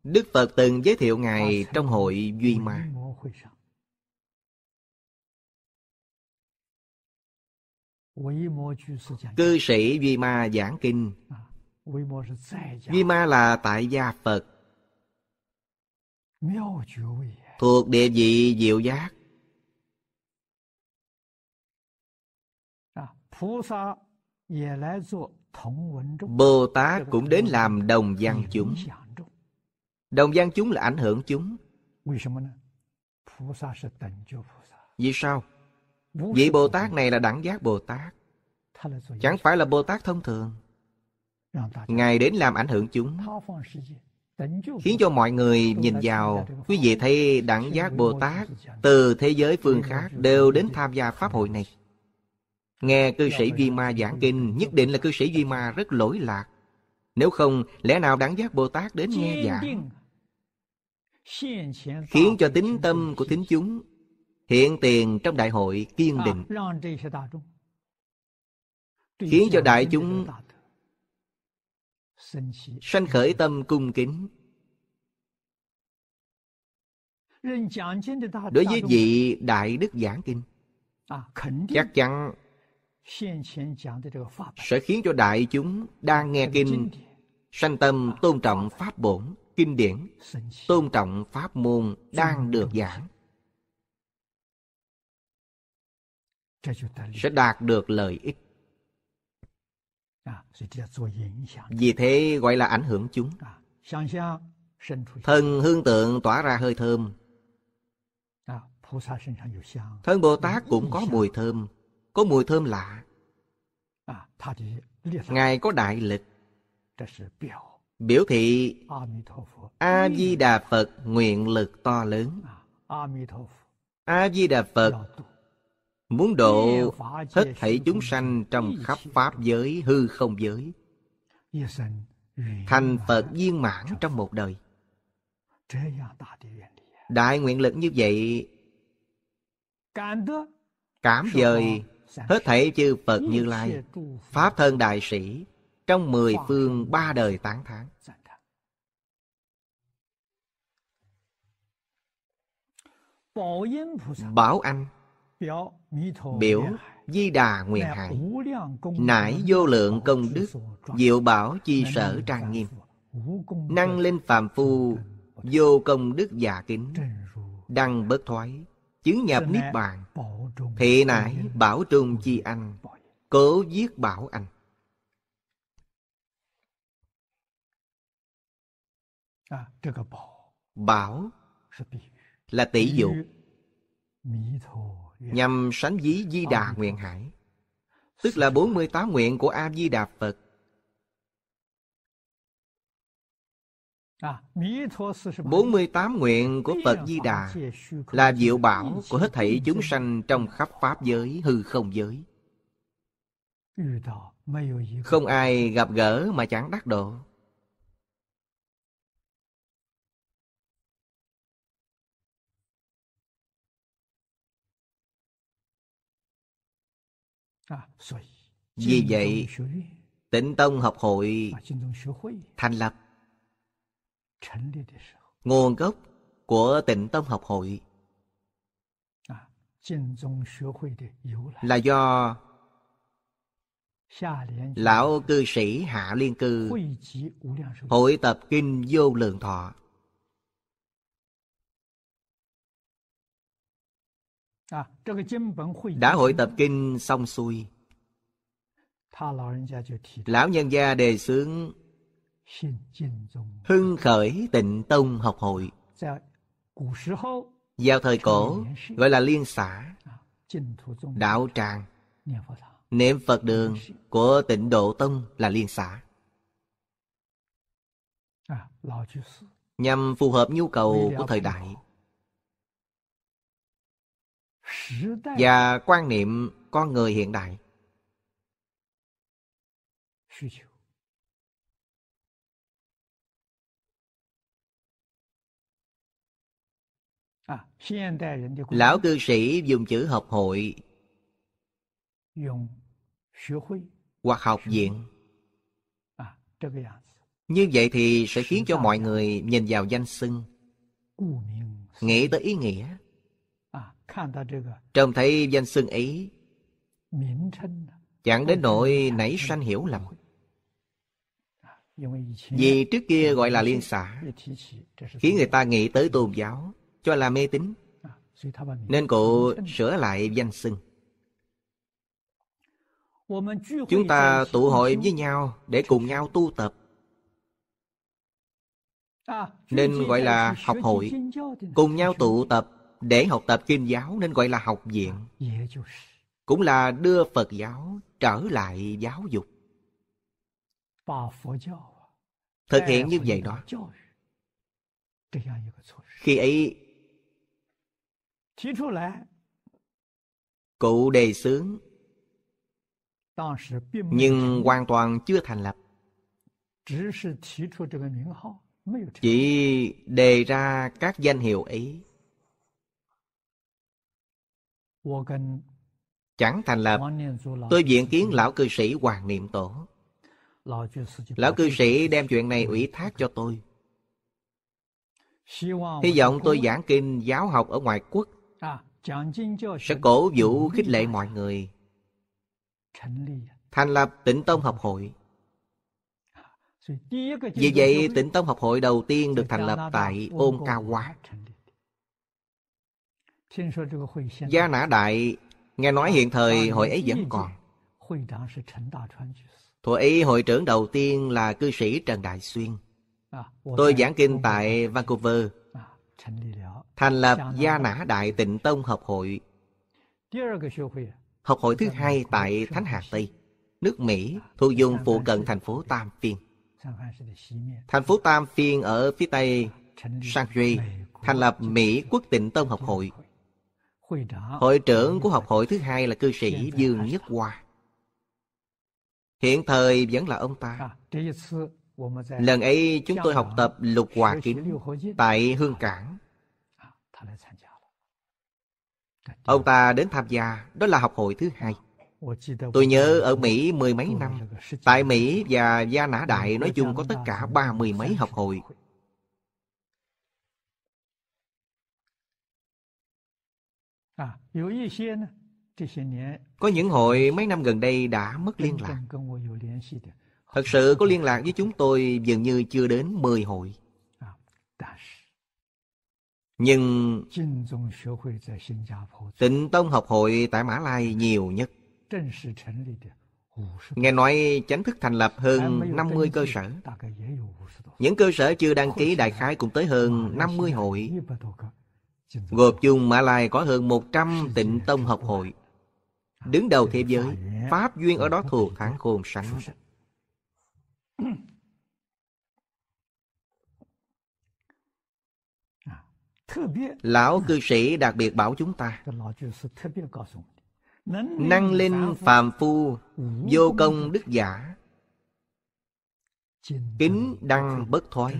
đức phật từng giới thiệu ngài trong hội duy ma cư sĩ duy ma giảng kinh duy ma là tại gia phật thuộc địa vị diệu giác Bồ Tát cũng đến làm đồng văn chúng. Đồng văn chúng là ảnh hưởng chúng. Vì sao? Vị Bồ Tát này là đẳng giác Bồ Tát. Chẳng phải là Bồ Tát thông thường. Ngài đến làm ảnh hưởng chúng. Khiến cho mọi người nhìn vào, quý vị thấy đẳng giác Bồ Tát từ thế giới phương khác đều đến tham gia Pháp hội này. Nghe cư dạ, sĩ Duy dạ. Ma giảng kinh Nhất định là cư sĩ Duy Ma rất lỗi lạc Nếu không lẽ nào đáng giác Bồ Tát đến nghe giảng Khiến cho tính tâm của tính chúng Hiện tiền trong đại hội kiên à, định Khiến cho đại chúng Sanh khởi tâm cung kính Đối với vị Đại Đức Giảng Kinh à, Chắc chắn sẽ khiến cho đại chúng đang nghe kinh sanh tâm tôn trọng pháp bổn kinh điển tôn trọng pháp môn đang được giảng sẽ đạt được lợi ích à, vì thế gọi là ảnh hưởng chúng thân hương tượng tỏa ra hơi thơm thân bồ tát cũng có mùi thơm có mùi thơm lạ. À, Ngài có đại lực. Biểu thị A-di-đà Phật nguyện lực to lớn. À, A-di-đà Phật muốn độ hết thảy chúng sanh trong khắp pháp giới hư không giới thành phật viên mãn trong một đời đại nguyện lực như vậy cảm dời Hết thể chư Phật Như Lai Pháp thân đại sĩ Trong mười phương ba đời tán tháng Bảo Anh Biểu Di Đà Nguyện Hải Nải vô lượng công đức Diệu bảo chi sở trang nghiêm Năng lên phàm phu Vô công đức giả kính Đăng bất thoái chứng nhập niết bàn thị nải bảo trung chi anh cố giết bảo anh à, bảo là tỷ dụ nhằm sánh ví di đà nguyện hải tức là 48 nguyện của a di đà phật 48 nguyện của Phật Di Đà là diệu bảo của hết thảy chúng sanh trong khắp Pháp giới, hư không giới. Không ai gặp gỡ mà chẳng đắc độ. À, Vì vậy, Tịnh Tông Học hội thành lập Nguồn gốc của tịnh tông học hội là do lão cư sĩ hạ liên cư hội tập kinh vô lượng thọ đã hội tập kinh xong xuôi lão nhân gia đề xướng hưng khởi tịnh tông học hội vào thời cổ gọi là liên xã đạo tràng niệm phật đường của tịnh độ tông là liên xã à, nhằm phù hợp nhu cầu của thời đại và quan niệm con người hiện đại lão cư sĩ dùng chữ học hội hoặc học viện như vậy thì sẽ khiến cho mọi người nhìn vào danh xưng nghĩ tới ý nghĩa trông thấy danh xưng ấy chẳng đến nỗi nảy sanh hiểu lầm à, vì trước kia gọi là liên xã khiến người ta nghĩ tới tôn giáo cho là mê tín à, nên cụ sửa lại danh xưng chúng ta tụ hội với nhau để cùng nhau tu tập nên gọi là học hội cùng nhau tụ tập để học tập kinh giáo nên gọi là học viện cũng là đưa phật giáo trở lại giáo dục thực hiện như vậy đó khi ấy cụ đề xướng nhưng hoàn toàn chưa thành lập chỉ đề ra các danh hiệu ấy chẳng thành lập tôi diện kiến lão cư sĩ hoàng niệm tổ lão cư sĩ đem chuyện này ủy thác cho tôi hy vọng tôi giảng kinh giáo học ở ngoài quốc sẽ cổ vũ khích lệ mọi người thành lập tịnh tông học hội vì vậy tịnh tông học hội đầu tiên được thành lập tại ôn cao hoa gia nã đại nghe nói hiện thời hội ấy vẫn còn Thủ ấy hội trưởng đầu tiên là cư sĩ trần đại xuyên tôi giảng kinh tại vancouver thành lập Gia Nã Đại Tịnh Tông Hợp hội. Học hội thứ hai tại Thánh Hà Tây, nước Mỹ, thuộc dùng phụ cận thành phố Tam Phiên. Thành phố Tam Phiên ở phía Tây Shangri thành lập Mỹ Quốc Tịnh Tông Học hội. Hội trưởng của học hội thứ hai là cư sĩ Dương Nhất Hoa. Hiện thời vẫn là ông ta. À, Lần ấy chúng tôi học tập lục hòa kính tại Hương Cảng. Ông ta đến tham gia, đó là học hội thứ hai. Tôi nhớ ở Mỹ mười mấy năm, tại Mỹ và Gia Nã Đại nói chung có tất cả ba mươi mấy học hội. À, có những hội mấy năm gần đây đã mất liên lạc. Thật sự có liên lạc với chúng tôi dường như chưa đến 10 hội. Nhưng Tịnh Tông học hội tại Mã Lai nhiều nhất Nghe nói chánh thức thành lập hơn 50 cơ sở Những cơ sở chưa đăng ký đại khái cũng tới hơn 50 hội Gộp chung Mã Lai có hơn 100 tịnh tông học hội Đứng đầu thế giới Pháp duyên ở đó thuộc hãng khôn sánh Lão cư sĩ đặc biệt bảo chúng ta Năng linh phàm phu Vô công đức giả Kính đăng bất thoái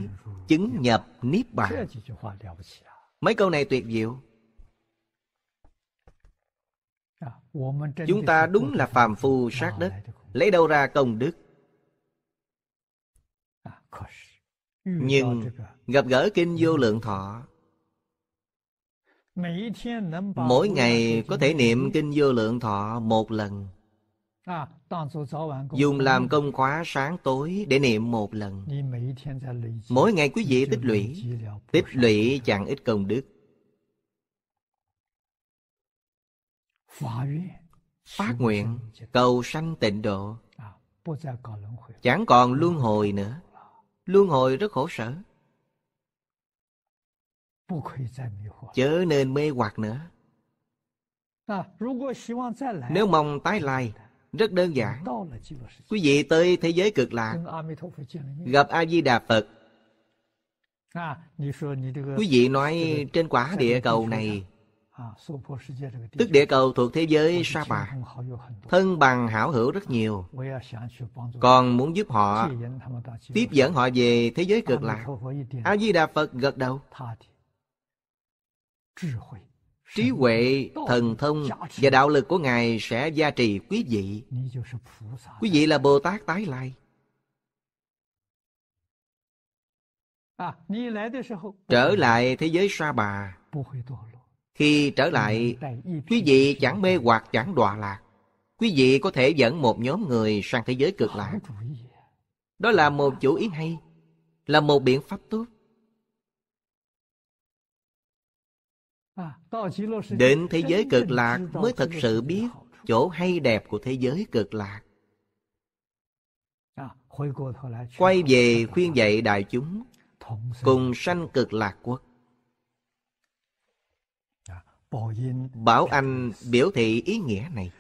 Chứng nhập niết bàn Mấy câu này tuyệt diệu Chúng ta đúng là phàm phu sát đất Lấy đâu ra công đức Nhưng gặp gỡ kinh vô lượng thọ Mỗi ngày có thể niệm Kinh Vô Lượng Thọ một lần Dùng làm công khóa sáng tối để niệm một lần Mỗi ngày quý vị tích lũy Tích lũy chẳng ít công đức Phát nguyện cầu sanh tịnh độ à, Chẳng còn luân hồi nữa Luân hồi rất khổ sở chớ nên mê hoặc nữa nếu mong tái lai rất đơn giản quý vị tới thế giới cực lạc gặp a di đà phật quý vị nói trên quả địa cầu này tức địa cầu thuộc thế giới sa bà thân bằng hảo hữu rất nhiều còn muốn giúp họ tiếp dẫn họ về thế giới cực lạc a di đà phật gật đầu trí huệ thần thông và đạo lực của ngài sẽ gia trì quý vị quý vị là bồ tát tái lai trở lại thế giới sa bà khi trở lại quý vị chẳng mê hoặc chẳng đọa lạc quý vị có thể dẫn một nhóm người sang thế giới cực lạc đó là một chủ ý hay là một biện pháp tốt À, Đến thế giới cực lạc mới thật sự biết chỗ hay đẹp của thế giới cực lạc. À, Quay về khuyên dạy đại chúng cùng sanh cực lạc quốc. À, Bảo Anh biểu thị ý nghĩa này.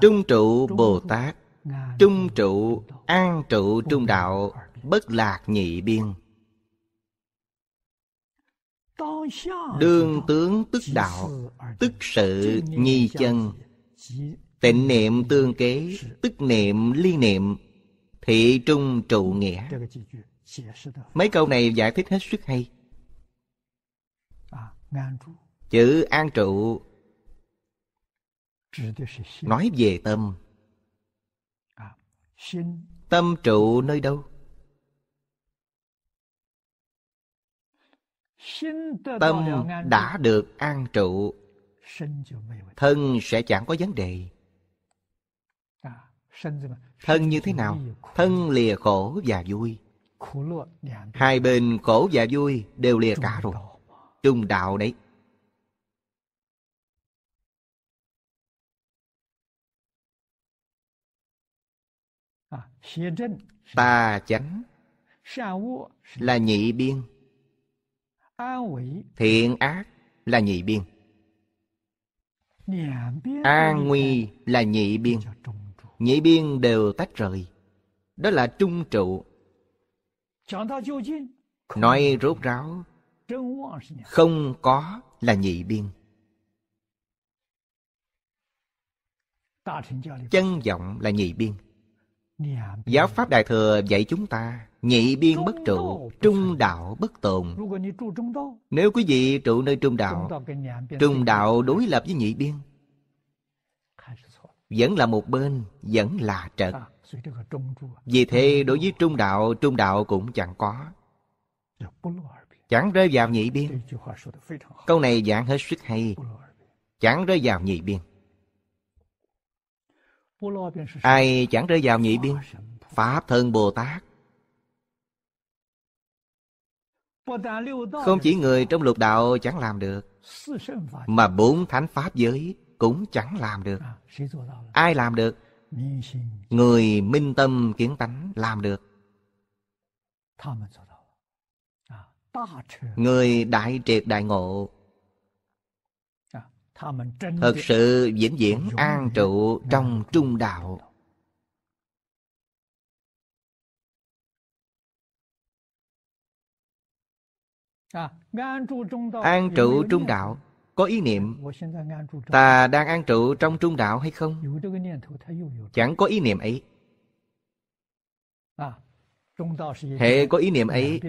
Trung trụ Bồ Tát, trung trụ, an trụ trung đạo, bất lạc nhị biên. Đương tướng tức đạo Tức sự nhi chân Tịnh niệm tương kế Tức niệm ly niệm Thị trung trụ nghĩa Mấy câu này giải thích hết sức hay Chữ an trụ Nói về tâm Tâm trụ nơi đâu? tâm đã được an trụ thân sẽ chẳng có vấn đề à, thân như thế nào thân lìa khổ và vui hai bên khổ và vui đều lìa cả rồi trung đạo đấy ta à, chánh là nhị biên thiện ác là nhị biên an nguy là nhị biên nhị biên đều tách rời đó là trung trụ nói rốt ráo không có là nhị biên chân vọng là nhị biên Giáo Pháp Đại Thừa dạy chúng ta Nhị biên bất trụ, trung đạo bất tồn Nếu quý vị trụ nơi trung đạo Trung đạo đối lập với nhị biên Vẫn là một bên, vẫn là trật Vì thế đối với trung đạo, trung đạo cũng chẳng có Chẳng rơi vào nhị biên Câu này giảng hết sức hay Chẳng rơi vào nhị biên Ai chẳng rơi vào nhị biên Pháp thân Bồ Tát Không chỉ người trong lục đạo chẳng làm được Mà bốn thánh Pháp giới cũng chẳng làm được Ai làm được? Người minh tâm kiến tánh làm được Người đại triệt đại ngộ thật sự vĩnh viễn à, an trụ trong trung đạo an trụ trung đạo có ý niệm ta đang an trụ trong trung đạo hay không chẳng có ý niệm ấy à, hệ có ý niệm ấy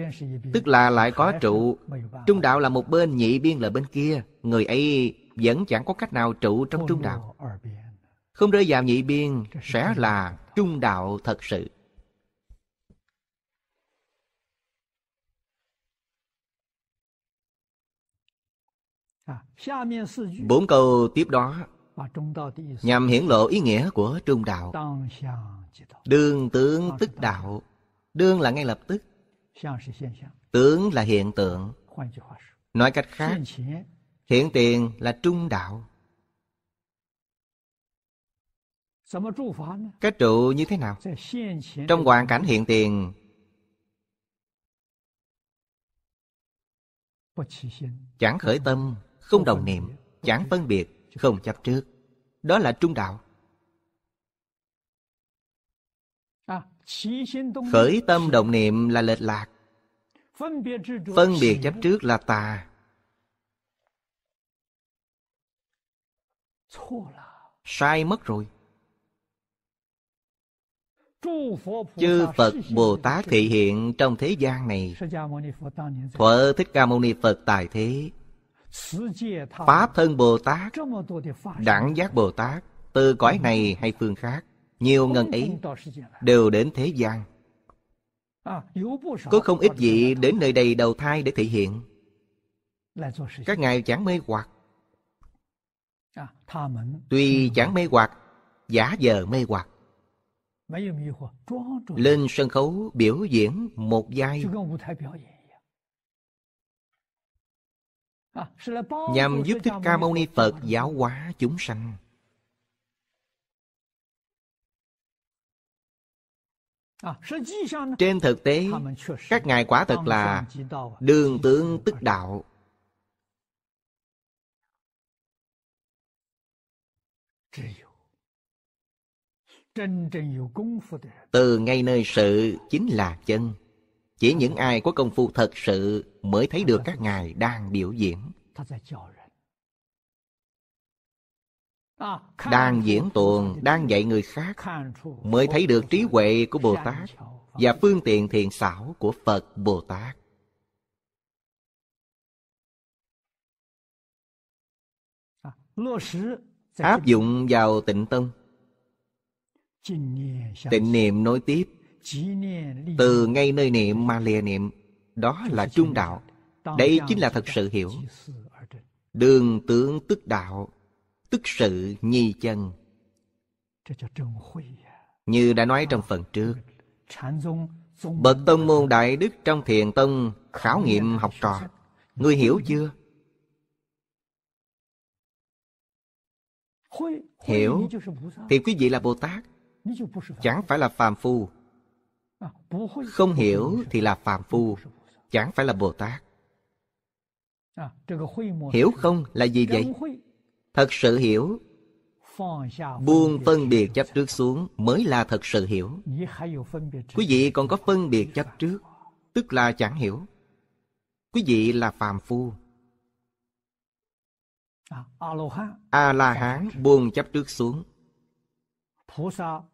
tức là lại có trụ trung đạo là một bên nhị biên là bên kia người ấy vẫn chẳng có cách nào trụ trong trung đạo không rơi vào nhị biên sẽ là trung đạo thật sự à, bốn câu tiếp đó nhằm hiển lộ ý nghĩa của trung đạo đương tướng tức đạo đương là ngay lập tức tướng là hiện tượng nói cách khác Hiện tiền là trung đạo. Cách trụ như thế nào? Trong hoàn cảnh hiện tiền Chẳng khởi tâm, không đồng niệm, chẳng phân biệt, không chấp trước. Đó là trung đạo. À, khởi tâm đồng niệm là lệch lạc. Phân biệt chấp trước là tà. sai mất rồi chư phật bồ tát thị hiện trong thế gian này thuở thích ca mâu ni phật tài thế pháp thân bồ tát đẳng giác bồ tát từ cõi này hay phương khác nhiều ngân ấy đều đến thế gian à, có không ít vị đến nơi đây đầu thai để thị hiện các ngài chẳng mê hoặc Tuy chẳng mê hoặc, giả vờ mê hoặc. Lên sân khấu biểu diễn một vai nhằm giúp Thích Ca Mâu Ni Phật giáo hóa chúng sanh. Trên thực tế, các ngài quả thật là đường tướng tức đạo. từ ngay nơi sự chính là chân chỉ những ờ. ai có công phu thật sự mới thấy được ờ. các ngài đang biểu diễn à, đang diễn tuồng đang dạy người khác mới thấy được trí huệ của bồ tát và phương tiện thiền xảo của phật bồ tát à, áp dụng vào tịnh tâm tịnh niệm nối tiếp từ ngay nơi niệm mà lìa niệm đó là trung đạo đây chính là thật sự hiểu đường tướng tức đạo tức sự nhi chân như đã nói trong phần trước bậc tông môn đại đức trong thiền tông khảo nghiệm học trò người hiểu chưa hiểu thì quý vị là bồ tát chẳng phải là phàm phu không hiểu thì là phàm phu chẳng phải là bồ tát hiểu không là gì vậy thật sự hiểu buông phân biệt chấp trước xuống mới là thật sự hiểu quý vị còn có phân biệt chấp trước tức là chẳng hiểu quý vị là phàm phu À, a la hán buông chấp trước xuống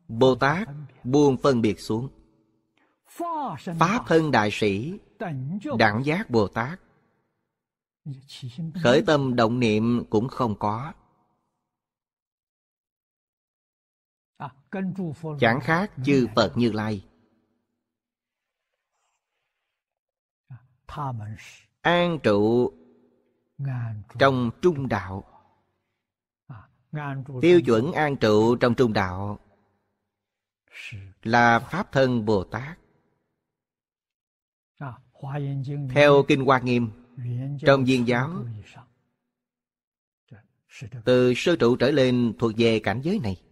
bồ tát buông phân biệt xuống pháp thân đại sĩ đẳng giác bồ tát khởi tâm động niệm cũng không có à, chẳng khác chư phật như lai à, an trụ trong trung đạo à, tiêu chuẩn an trụ trong trung đạo là pháp thân bồ tát à, theo kinh hoa nghiêm trong viên giáo dạ, từ sơ trụ trở lên thuộc về cảnh giới này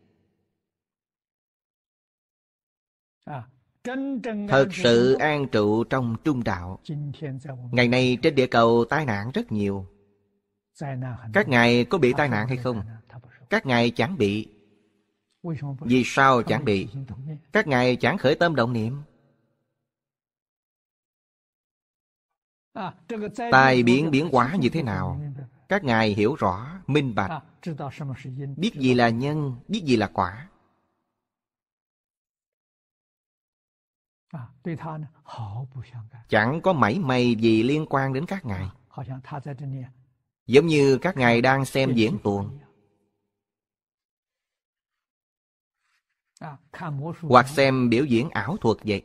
à, thật sự an trụ trong trung đạo ngày nay trên địa cầu tai nạn rất nhiều các ngài có bị tai nạn hay không các ngài chẳng bị vì sao chẳng bị các ngài chẳng khởi tâm động niệm tai biến biến quá như thế nào các ngài hiểu rõ minh bạch biết gì là nhân biết gì là quả chẳng có mảy may gì liên quan đến các ngài Giống như các ngài đang xem diễn tuồng Hoặc xem biểu diễn ảo thuật vậy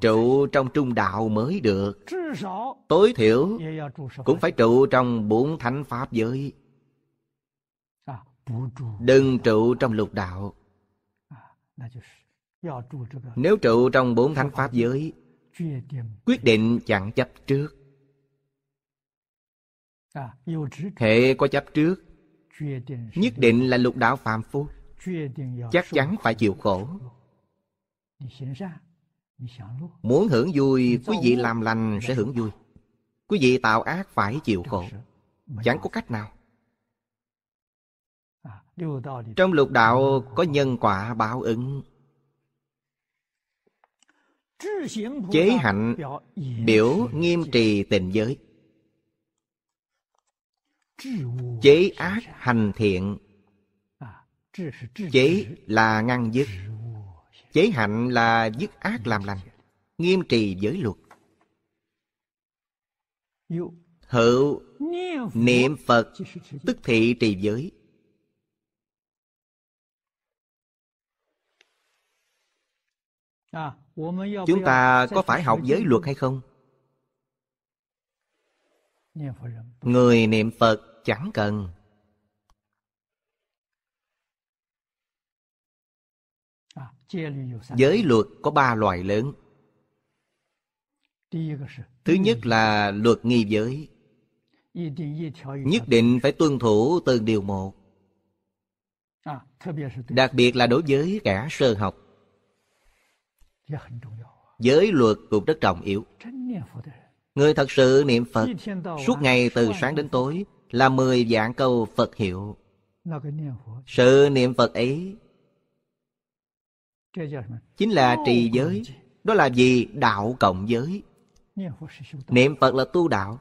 Trụ trong trung đạo mới được Tối thiểu Cũng phải trụ trong bốn thánh pháp giới Đừng trụ trong lục đạo Nếu trụ trong bốn thánh pháp giới quyết định chẳng chấp trước hệ có chấp trước nhất định là lục đạo phạm phu chắc chắn phải chịu khổ muốn hưởng vui quý vị làm lành sẽ hưởng vui quý vị tạo ác phải chịu khổ chẳng có cách nào trong lục đạo có nhân quả báo ứng chế hạnh biểu nghiêm trì tình giới chế ác hành thiện chế là ngăn dứt chế hạnh là dứt ác làm lành nghiêm trì giới luật hữu niệm phật tức thị trì giới chúng ta có phải học giới luật hay không người niệm phật chẳng cần giới luật có ba loại lớn thứ nhất là luật nghi giới nhất định phải tuân thủ từng điều một đặc biệt là đối với kẻ sơ học Giới luật cũng rất trọng yếu Người thật sự niệm Phật Suốt ngày từ sáng đến tối Là mười dạng câu Phật hiệu Sự niệm Phật ấy Chính là trì giới Đó là gì? Đạo cộng giới Niệm Phật là tu đạo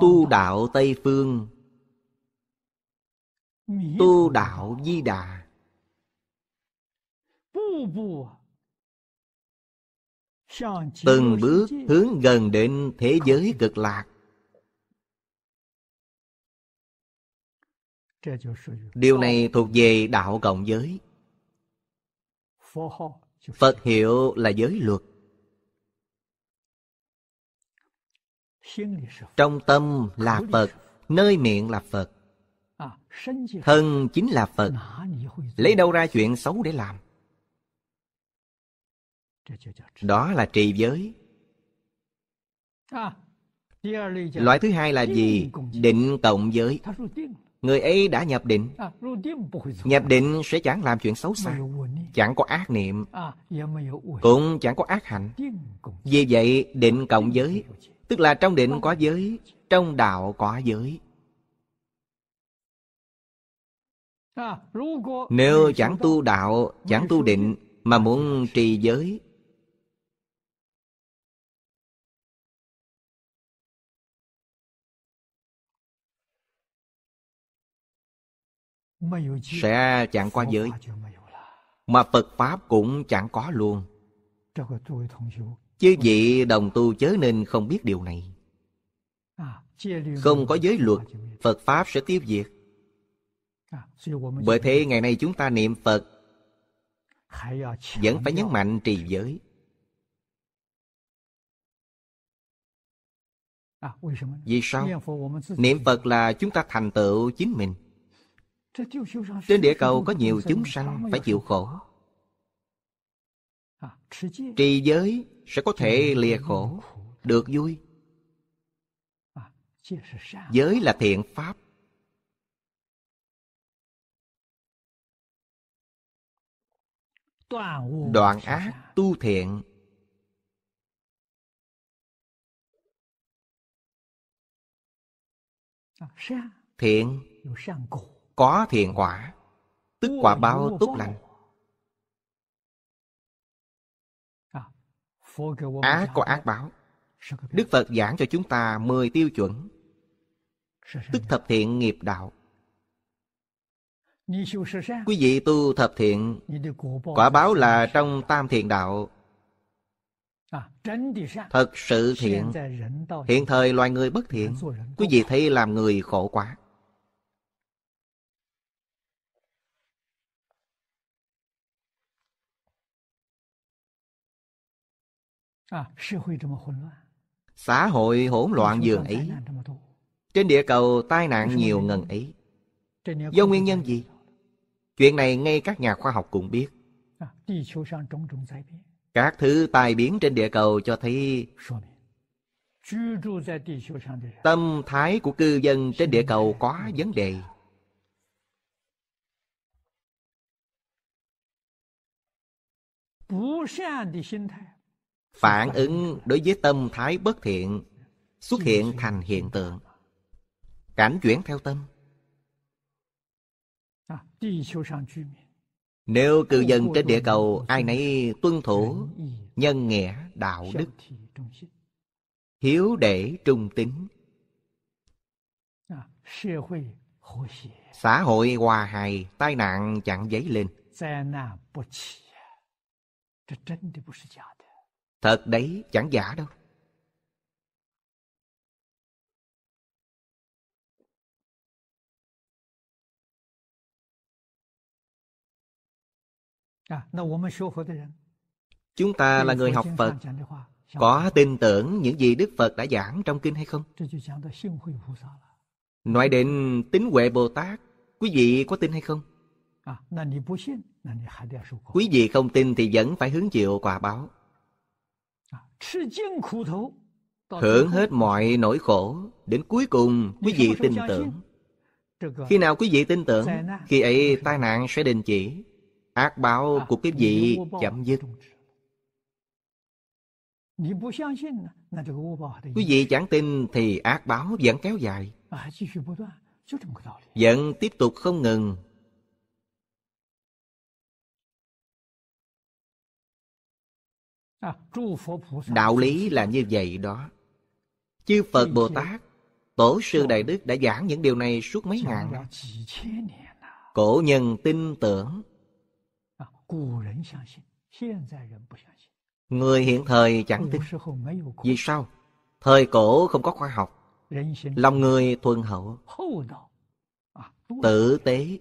Tu đạo Tây Phương tu đạo di đà từng bước hướng gần đến thế giới cực lạc điều này thuộc về đạo cộng giới phật hiệu là giới luật trong tâm là phật nơi miệng là phật thân chính là phật lấy đâu ra chuyện xấu để làm đó là trì giới loại thứ hai là gì định cộng giới người ấy đã nhập định nhập định sẽ chẳng làm chuyện xấu xa chẳng có ác niệm cũng chẳng có ác hạnh vì vậy định cộng giới tức là trong định có giới trong đạo có giới Nếu chẳng tu đạo, chẳng tu định Mà muốn trì giới Sẽ chẳng qua giới Mà Phật Pháp cũng chẳng có luôn Chứ vị đồng tu chớ nên không biết điều này Không có giới luật Phật Pháp sẽ tiêu diệt À, bởi thế ngày nay chúng ta niệm phật à, vẫn phải nhấn mạnh trì giới à, vì sao niệm phật là chúng ta thành tựu chính mình trên địa cầu có nhiều chúng sanh phải chịu khổ trì giới sẽ có thể lìa khổ được vui giới là thiện pháp đoạn ác tu thiện thiện có thiện quả tức quả báo tốt lành ác à, có ác báo đức phật giảng cho chúng ta mười tiêu chuẩn tức thập thiện nghiệp đạo Quý vị tu thập thiện Quả báo là trong tam thiện đạo à, Thật sự thiện Hiện thời loài người bất thiện Quý vị thấy làm người khổ quá à, Xã hội hỗn loạn dường ấy Trên địa cầu tai nạn nhiều ngần ấy Do nguyên nhân gì? Chuyện này ngay các nhà khoa học cũng biết. À, các thứ tai biến trên địa cầu cho thấy tâm thái của cư dân trên địa cầu có vấn đề. Phản ứng đối với tâm thái bất thiện xuất hiện thành hiện tượng. Cảnh chuyển theo tâm. Nếu cư dân trên địa cầu ai nấy tuân thủ nhân nghĩa đạo đức hiếu để trung tính à, xã hội hòa hài tai nạn chẳng dấy lên thật đấy chẳng giả đâu Chúng ta là người học Phật Có tin tưởng những gì Đức Phật đã giảng trong kinh hay không? Nói đến tính huệ Bồ Tát Quý vị có tin hay không? Quý vị không tin thì vẫn phải hứng chịu quả báo Hưởng hết mọi nỗi khổ Đến cuối cùng quý vị tin tưởng Khi nào quý vị tin tưởng Khi ấy tai nạn sẽ đình chỉ ác báo à, của cái gì chấm dứt quý vị chẳng tin thì ác báo vẫn kéo dài à, vẫn tiếp tục không ngừng à, đạo lý là như vậy đó chư phật bồ tát tổ sư đại đức đã giảng những điều này suốt mấy ngàn cổ nhân tin tưởng Người hiện thời chẳng tin. Vì sao? Thời cổ không có khoa học. Lòng người thuần hậu. Tử tế.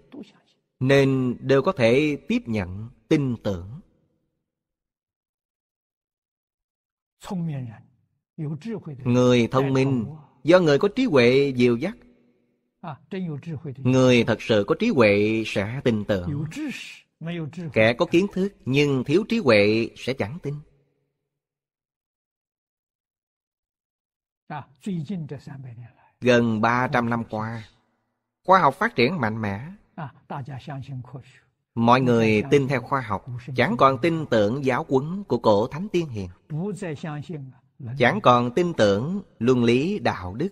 Nên đều có thể tiếp nhận, tin tưởng. Người thông minh do người có trí huệ dìu dắt. Người thật sự có trí huệ sẽ tin tưởng kẻ có kiến thức nhưng thiếu trí huệ sẽ chẳng tin à, gần ba trăm năm qua khoa học phát triển mạnh mẽ à, mọi người tin theo khoa học chẳng còn tin tưởng giáo quấn của cổ thánh tiên hiền chẳng còn tin tưởng luân lý đạo đức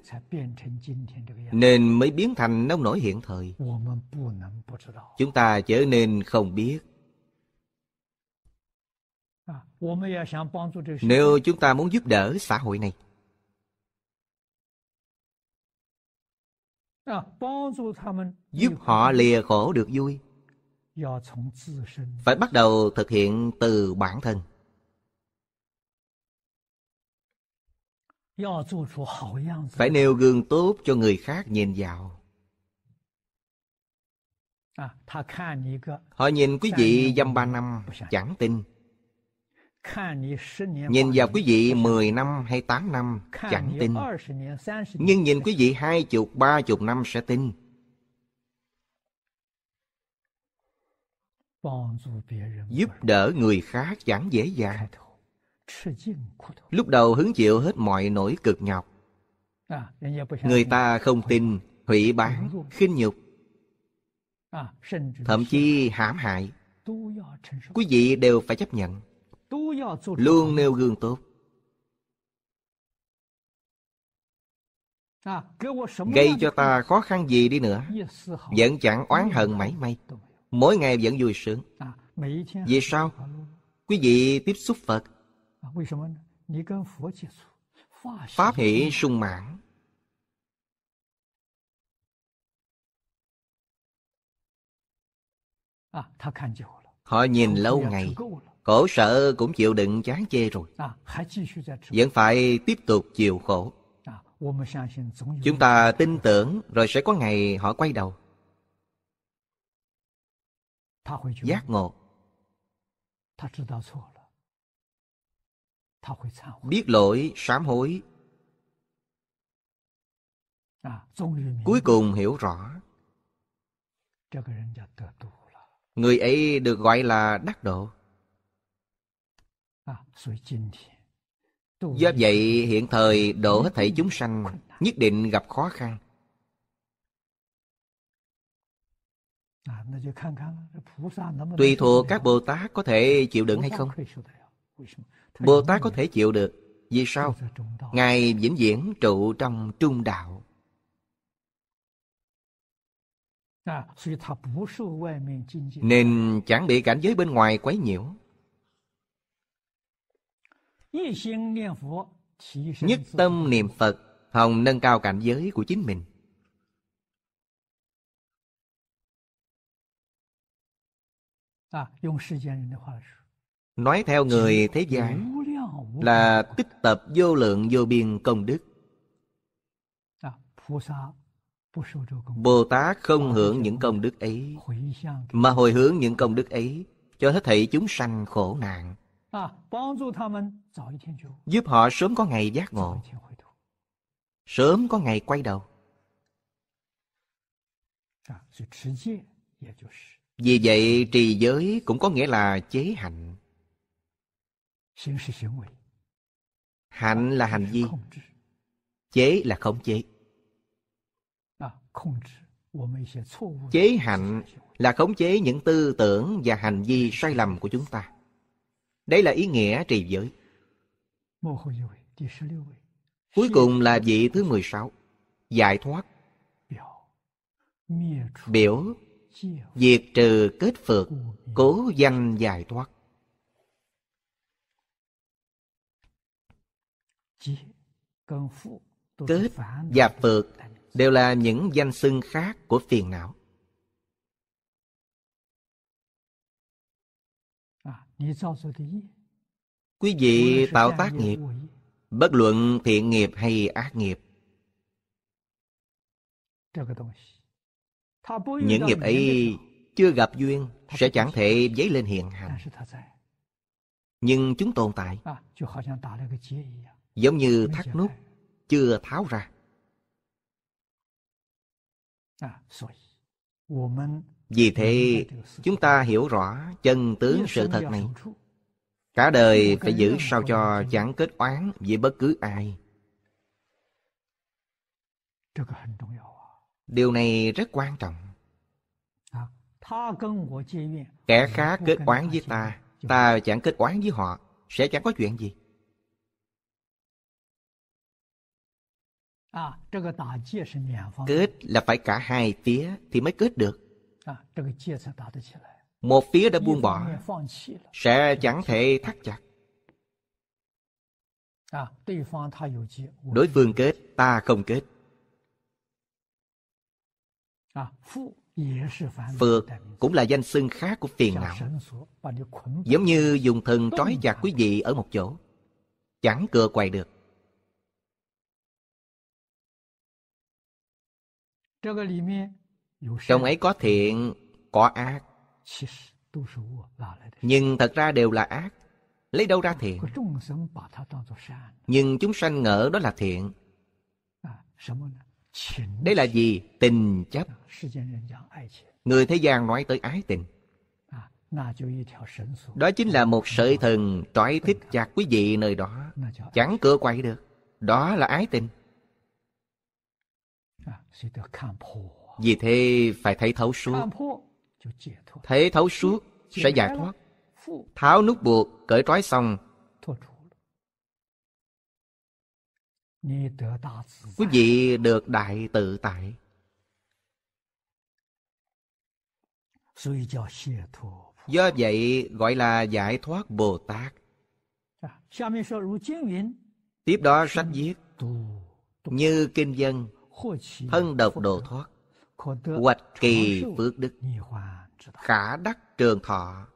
nên mới biến thành nông nổi hiện thời chúng ta trở nên không biết à, nếu chúng ta muốn giúp đỡ xã hội này à, giúp họ lìa khổ được vui phải bắt đầu thực hiện từ bản thân phải nêu gương tốt cho người khác nhìn vào à, họ nhìn quý vị dăm ba năm chẳng tin Nhìn vào quý vị 10 năm hay tám năm chẳng tin Nhưng nhìn quý vị hai chục, ba chục năm sẽ tin Giúp đỡ người khác chẳng dễ dàng Lúc đầu hứng chịu hết mọi nỗi cực nhọc à, Người ta không tin Hủy bán, khinh nhục à, Thậm chí hãm hại Quý vị đều phải chấp nhận Luôn nêu gương tốt à, Gây cho ta khó khăn gì đi nữa Vẫn chẳng oán hận mảy may Mỗi ngày vẫn vui sướng Vì sao? Quý vị tiếp xúc Phật Pháp hỷ sung mãn Họ nhìn lâu ngày Khổ sở cũng chịu đựng chán chê rồi Vẫn phải tiếp tục chịu khổ Chúng ta tin tưởng Rồi sẽ có ngày họ quay đầu Giác ngộ biết lỗi sám hối à, cuối cùng hiểu rõ người ấy được gọi là đắc độ à, do vậy hiện thời độ hết thảy chúng sanh nhất định gặp khó khăn tùy thuộc các bồ tát có thể chịu đựng hay không Bồ Tát có thể chịu được Vì sao? Ngài vĩnh viễn trụ trong trung đạo Nên chẳng bị cảnh giới bên ngoài quấy nhiễu Nhất tâm niệm Phật Hồng nâng cao cảnh giới của chính mình À, dùng thế Nói theo người thế gian Là tích tập vô lượng vô biên công đức Bồ Tát không hưởng những công đức ấy Mà hồi hướng những công đức ấy Cho hết thảy chúng sanh khổ nạn Giúp họ sớm có ngày giác ngộ Sớm có ngày quay đầu Vì vậy trì giới cũng có nghĩa là chế hạnh hạnh là hành vi chế là khống chế chế hạnh là khống chế những tư tưởng và hành vi sai lầm của chúng ta đây là ý nghĩa trì giới cuối cùng là vị thứ 16 giải thoát biểu diệt trừ kết phược cố danh giải thoát kết và phượt đều là những danh xưng khác của phiền não à, quý vị tạo tác nghiệp bất luận thiện nghiệp hay ác nghiệp những nghiệp ấy chưa gặp duyên sẽ chẳng thể dấy lên hiện hành à, nhưng chúng tồn tại à, giống như thắt nút chưa tháo ra à, vì thế chúng ta hiểu rõ chân tướng sự thật này cả đời phải giữ sao cho chẳng kết oán với bất cứ ai điều này rất quan trọng à, kẻ khác kết oán với ta ta chẳng kết oán với họ sẽ chẳng có chuyện gì À, kết là phải cả hai phía thì mới kết được. À, một phía đã buông bỏ, sẽ chẳng thể thắt chặt. À, đối phương kết, ta không kết. phượt cũng là danh xưng khác của phiền não. Giống như dùng thần trói chặt quý vị ở một chỗ. Chẳng cựa quay được. Trong ấy có thiện, có ác. Nhưng thật ra đều là ác. Lấy đâu ra thiện? Nhưng chúng sanh ngỡ đó là thiện. Đây là gì? Tình chấp. Người thế gian nói tới ái tình. Đó chính là một sợi thần trói thích chặt quý vị nơi đó. Chẳng cửa quay được. Đó là ái tình. Vì thế phải thấy thấu suốt Thấy thấu suốt sẽ giải thoát Tháo nút buộc, cởi trói xong Quý vị được đại tự tại Do vậy gọi là giải thoát Bồ Tát Tiếp đó sách viết Như kinh dân thân độc đồ thoát hoạch kỳ phước đức khả đắc trường thọ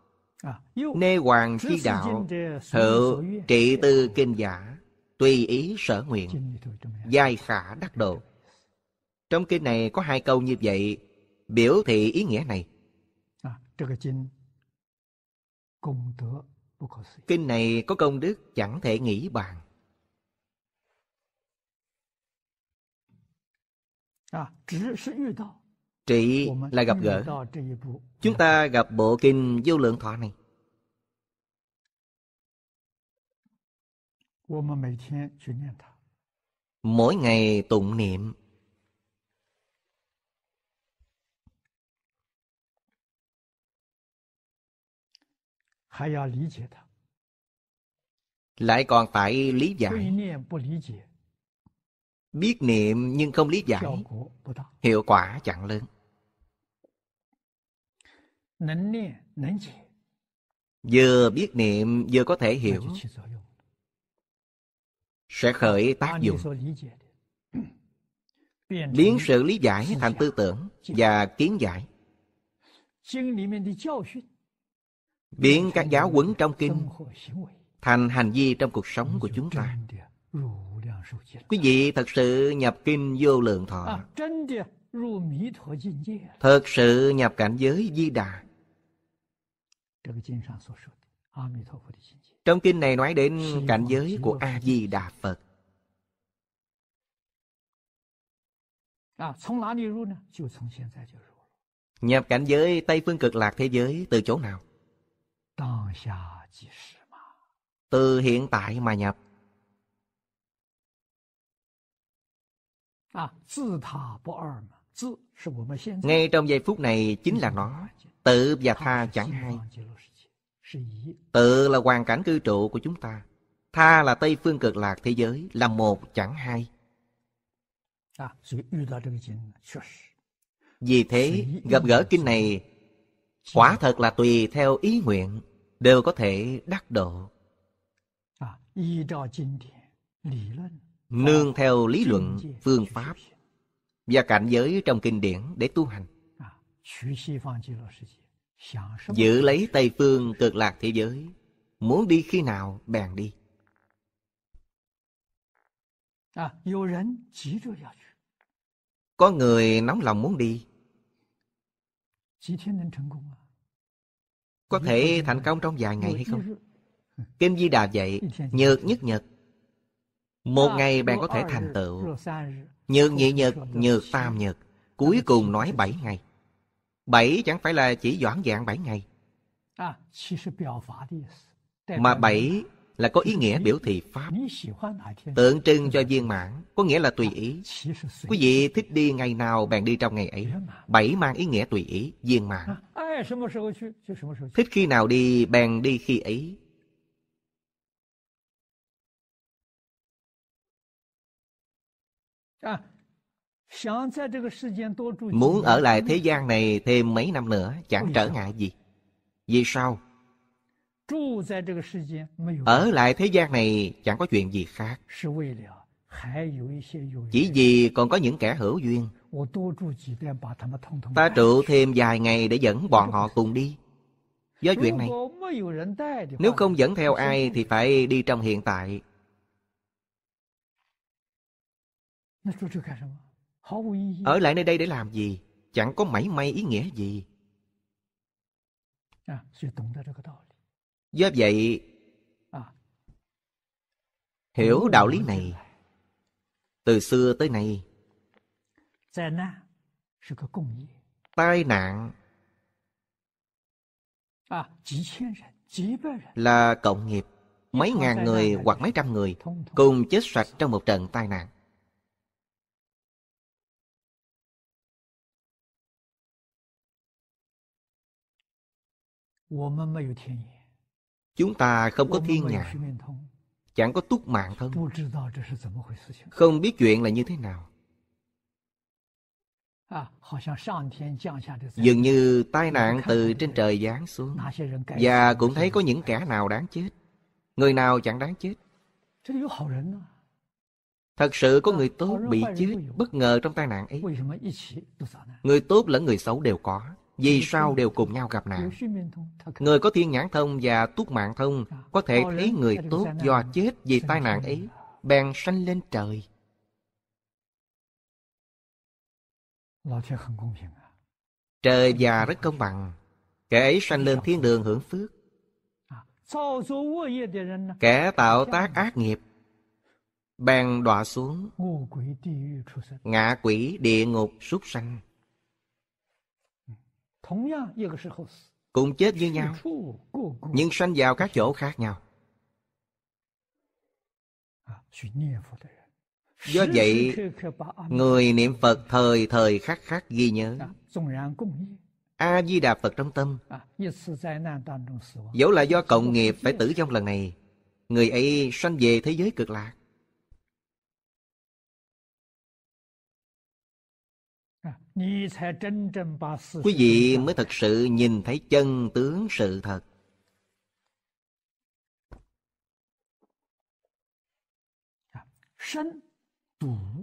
nê hoàng chi đạo hữu trị tư kinh giả tùy ý sở nguyện giai khả đắc độ trong kinh này có hai câu như vậy biểu thị ý nghĩa này kinh này có công đức chẳng thể nghĩ bàn trị là gặp gỡ chúng ta gặp bộ kinh vô lượng thọ này mỗi ngày tụng niệm lại còn phải lý giải biết niệm nhưng không lý giải hiệu quả chẳng lớn vừa biết niệm vừa có thể hiểu sẽ khởi tác dụng biến sự lý giải thành tư tưởng và kiến giải biến các giáo huấn trong kinh thành hành vi trong cuộc sống của chúng ta Quý vị thật sự nhập kinh vô lượng thọ Thật sự nhập cảnh giới di đà Trong kinh này nói đến cảnh giới của A-di-đà Phật Nhập cảnh giới Tây Phương Cực Lạc thế giới từ chỗ nào? Từ hiện tại mà nhập ngay trong giây phút này chính là nó tự và tha chẳng hai tự là hoàn cảnh cư trụ của chúng ta tha là tây phương cực lạc thế giới là một chẳng hai vì thế gặp gỡ kinh này quả thật là tùy theo ý nguyện đều có thể đắc độ nương theo lý luận phương pháp và cảnh giới trong kinh điển để tu hành à, giữ lấy tây phương cực lạc thế giới muốn đi khi nào bèn đi có người nóng lòng muốn đi à? có thể thành à? công trong vài ngày hay không Kim di đà vậy nhược nhất nhật một ngày bạn có thể thành tựu Nhược nhị nhật, nhược tam nhật, Cuối cùng nói bảy ngày Bảy chẳng phải là chỉ doãn dạng bảy ngày Mà bảy là có ý nghĩa biểu thị Pháp Tượng trưng cho viên mãn Có nghĩa là tùy ý Quý vị thích đi ngày nào bạn đi trong ngày ấy Bảy mang ý nghĩa tùy ý, viên mãn Thích khi nào đi, bạn đi khi ấy Muốn ở lại thế gian này thêm mấy năm nữa chẳng trở ngại gì. Vì sao? Ở lại thế gian này chẳng có chuyện gì khác. Chỉ vì còn có những kẻ hữu duyên. Ta trụ thêm vài ngày để dẫn bọn họ cùng đi. Do chuyện này, nếu không dẫn theo ai thì phải đi trong hiện tại Ở lại nơi đây để làm gì? Chẳng có mảy may ý nghĩa gì. À, Do vậy, à. hiểu đạo lý này, từ xưa tới nay, tai nạn à, là cộng nghiệp mấy ngàn người hoặc mấy trăm người cùng chết sạch trong một trận tai nạn Chúng ta không có thiên nhãn, Chẳng có túc mạng thân Không biết chuyện là như thế nào Dường như tai nạn từ trên trời giáng xuống Và cũng thấy có những kẻ nào đáng chết Người nào chẳng đáng chết Thật sự có người tốt bị chết bất ngờ trong tai nạn ấy Người tốt lẫn người xấu đều có vì sao đều cùng nhau gặp nạn. Người có thiên nhãn thông và túc mạng thông dạ. có thể thấy người tốt do chết vì tai nạn ấy, bèn sanh lên trời. À? Trời già rất công bằng, kẻ ấy sanh lên thiên đường hưởng phước. À, à? Kẻ tạo tác ác nghiệp bèn đọa xuống ngạ quỷ địa ngục súc sanh cùng chết như nhau Nhưng sanh vào các chỗ khác nhau à, Do vậy, người niệm Phật thời thời khắc khắc ghi nhớ dạ, A-di-đà Phật trong tâm à, Dẫu là do cộng nghiệp phải tử trong lần này Người ấy sanh về thế giới cực lạc quý vị mới thật sự nhìn thấy chân tướng sự thật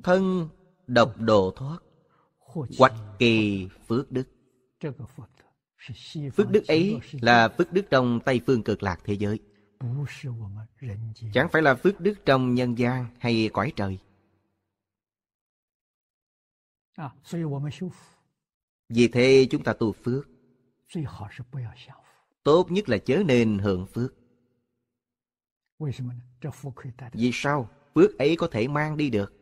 thân độc độ thoát hoạch kỳ phước đức phước đức ấy là phước đức trong tây phương cực lạc thế giới chẳng phải là phước đức trong nhân gian hay cõi trời vì thế chúng ta tu phước Tốt nhất là chớ nên hưởng phước Vì sao? Phước ấy có thể mang đi được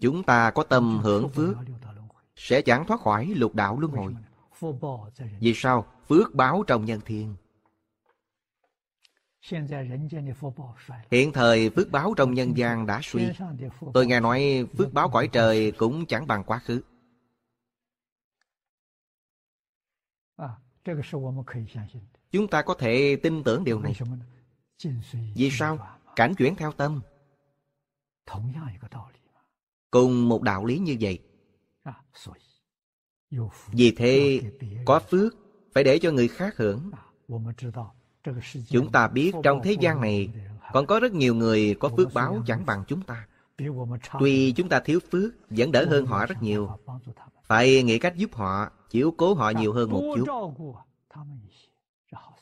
Chúng ta có tâm hưởng phước Sẽ chẳng thoát khỏi lục đạo luân hồi Vì sao? Phước báo trong nhân thiên Hiện thời phước báo trong nhân gian đã suy Tôi nghe nói phước báo cõi trời cũng chẳng bằng quá khứ Chúng ta có thể tin tưởng điều này Vì sao? Cảnh chuyển theo tâm Cùng một đạo lý như vậy Vì thế có phước phải để cho người khác hưởng Chúng ta biết trong thế gian này còn có rất nhiều người có phước báo chẳng bằng chúng ta. Tuy chúng ta thiếu phước, vẫn đỡ hơn họ rất nhiều. Phải nghĩ cách giúp họ, chiếu cố họ nhiều hơn một chút.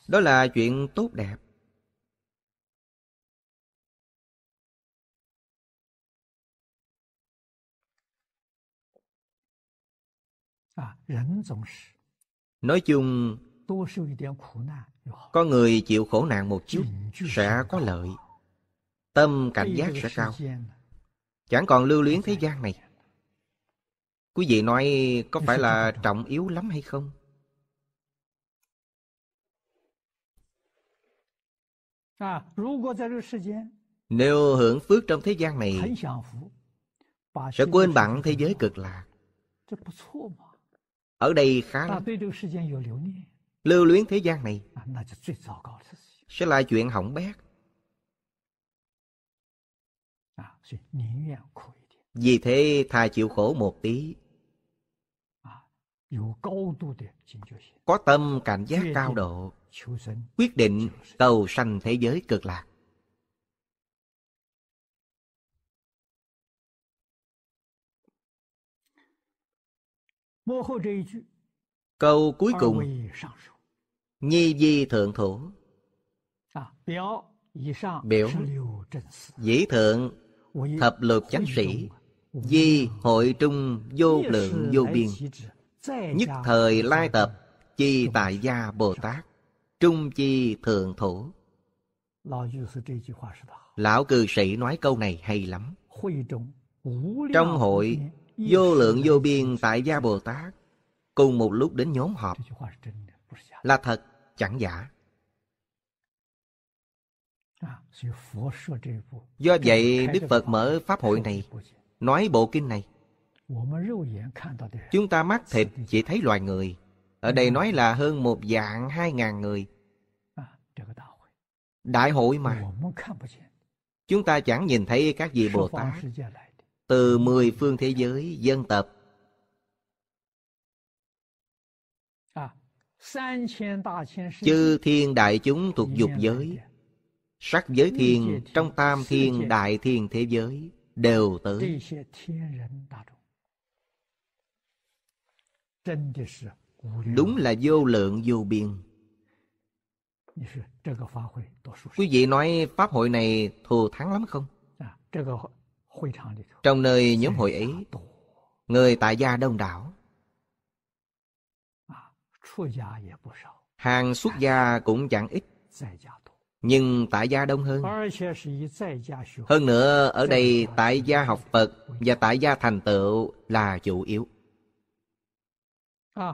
Đó là chuyện tốt đẹp. À, Nói chung, có người chịu khổ nạn một chút Sẽ có lợi Tâm cảnh giác sẽ cao Chẳng còn lưu luyến thế gian này Quý vị nói có phải là trọng yếu lắm hay không? Nếu hưởng phước trong thế gian này Sẽ quên bạn thế giới cực lạc Ở đây khá lắm lưu luyến thế gian này à, sẽ là chuyện hỏng bét à, vì thế thà chịu khổ một tí à, có tâm cảnh giác cao độ quyết định cầu sanh thế giới cực lạc câu cuối cùng nhi di thượng thủ à, biểu dĩ thượng thập lược chánh sĩ di hội trung vô lượng vô biên nhất thời lai tập chi tại gia bồ tát trung chi thượng thủ lão cư sĩ nói câu này hay lắm trong hội vô lượng vô biên tại gia bồ tát cùng một lúc đến nhóm họp là thật chẳng giả. À, Do vậy, Đức Phật mở Pháp hội này, nói bộ kinh này. Chúng ta mắt thịt chỉ thấy loài người. Ở đây nói là hơn một dạng hai ngàn người. À, Đại hội mà. Chúng ta chẳng nhìn thấy các vị Bồ Tát từ mười phương thế giới, dân tộc Chư thiên đại chúng thuộc dục giới Sắc giới thiên trong tam thiên đại thiên thế giới Đều tới Đúng là vô lượng vô biên Quý vị nói Pháp hội này thù thắng lắm không? Trong nơi nhóm hội ấy Người tại gia đông đảo Hàng xuất gia cũng chẳng ít Nhưng tại gia đông hơn Hơn nữa ở đây tại gia học Phật Và tại gia thành tựu là chủ yếu à,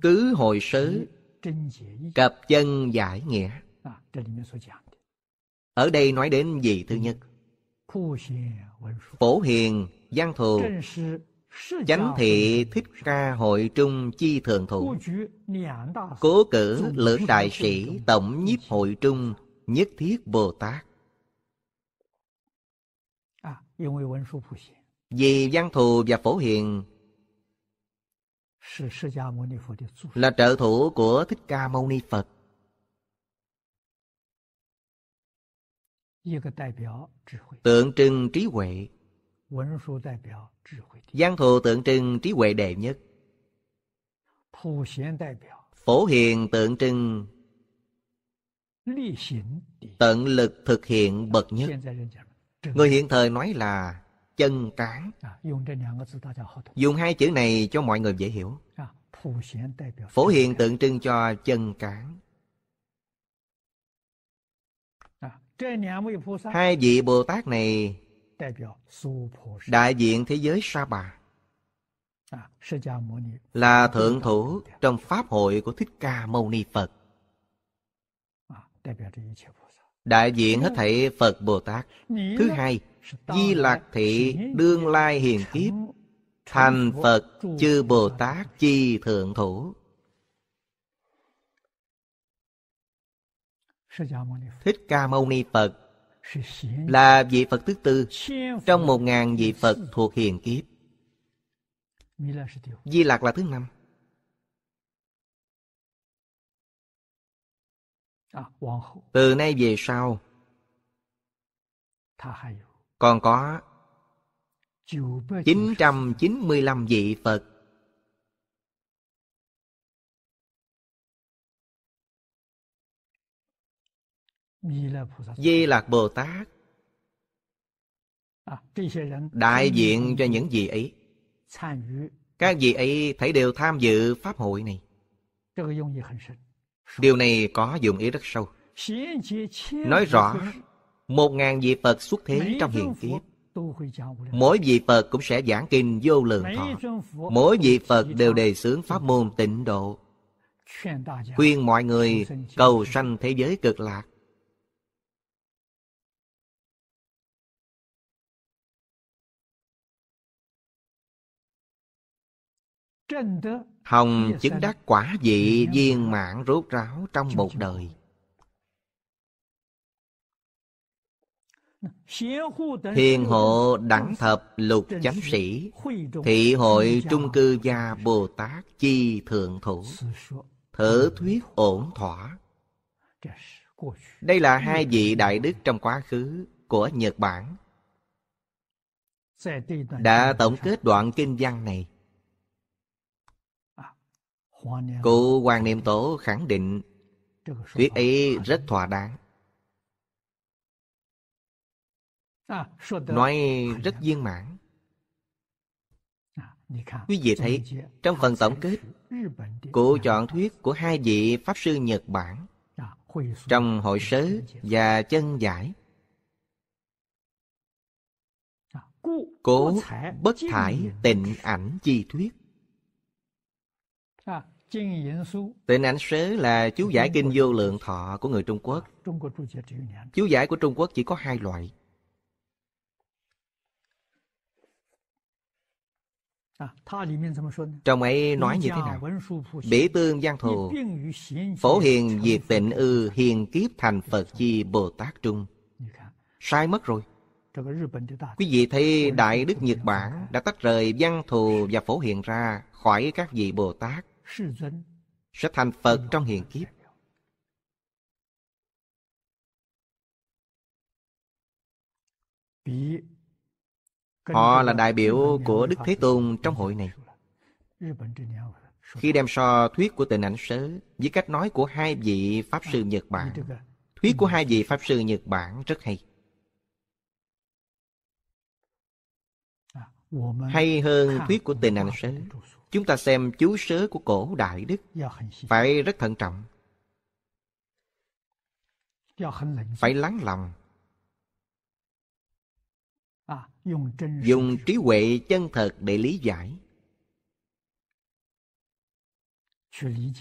Cứ hồi sớ Cập chân giải nghĩa Ở đây nói đến gì thứ nhất Phổ hiền, văn thù Chánh thị thích ca hội trung chi thường thủ Cố cử lưỡng đại sĩ tổng nhiếp hội trung nhất thiết Bồ Tát Vì văn thù và phổ hiền Là trợ thủ của Thích Ca Mâu Ni Phật Tượng trưng trí huệ Giang thù tượng trưng trí huệ đệ nhất. Phổ hiền tượng trưng tận lực thực hiện bậc nhất. Người hiện thời nói là chân cán. Dùng hai chữ này cho mọi người dễ hiểu. Phổ hiền tượng trưng cho chân cán. Hai vị Bồ Tát này đại diện thế giới sa bà là thượng thủ trong pháp hội của thích ca mâu ni phật đại diện hết thảy phật bồ tát thứ hai di lạc thị đương lai hiền kiếp thành phật chư bồ tát chi thượng thủ thích ca mâu ni phật là vị Phật thứ tư trong một ngàn vị Phật thuộc hiền kiếp. Di Lạc là thứ năm. À, Từ nay về sau Còn có 995 vị Phật Di Lạc Bồ Tát à, đại diện cho những gì ấy các vị ấy thấy đều tham dự pháp hội này điều này có dụng ý rất sâu nói rõ một ngàn vị phật xuất thế trong hiện kiếp mỗi vị phật cũng sẽ giảng kinh vô lượng thọ mỗi vị phật đều đề xướng pháp môn tịnh độ khuyên mọi người cầu sanh thế giới cực lạc hồng chứng đắc quả vị viên mãn rốt ráo trong một đời Hiền hộ đẳng thập lục chánh sĩ Thị hội trung cư gia Bồ Tát chi thượng thủ Thở thuyết ổn thỏa Đây là hai vị đại đức trong quá khứ của Nhật Bản Đã tổng kết đoạn kinh văn này Cụ Hoàng Niệm Tổ khẳng định Thuyết ấy rất thỏa đáng à, Nói rất viên mãn à, Quý vị thấy Trong phần tổng kết Cụ chọn thuyết của hai vị Pháp sư Nhật Bản à, Trong hội sớ và chân giải Cố bất thải tịnh ảnh chi thuyết Tịnh ảnh sứ là chú giải kinh vô lượng thọ của người Trung Quốc. Chú giải của Trung Quốc chỉ có hai loại. À, Trong ấy nói như thế nào? Bỉ tương giang thù, phổ hiền diệt tịnh ư hiền kiếp thành Phật chi Bồ Tát Trung. Sai mất rồi. Quý vị thấy Đại Đức Nhật Bản đã tách rời văn thù và phổ hiện ra khỏi các vị Bồ Tát sẽ thành Phật trong hiền kiếp. Họ là đại biểu của Đức Thế Tôn trong hội này. Khi đem so thuyết của tịnh ảnh sớ với cách nói của hai vị Pháp sư Nhật Bản, thuyết của hai vị Pháp sư Nhật Bản rất hay. À, hay hơn thuyết của tịnh ảnh sớ Chúng ta xem chú sớ của cổ đại đức dạ, Phải rất thận trọng dạ, Phải lắng lòng à, Dùng trí huệ chân thật để lý giải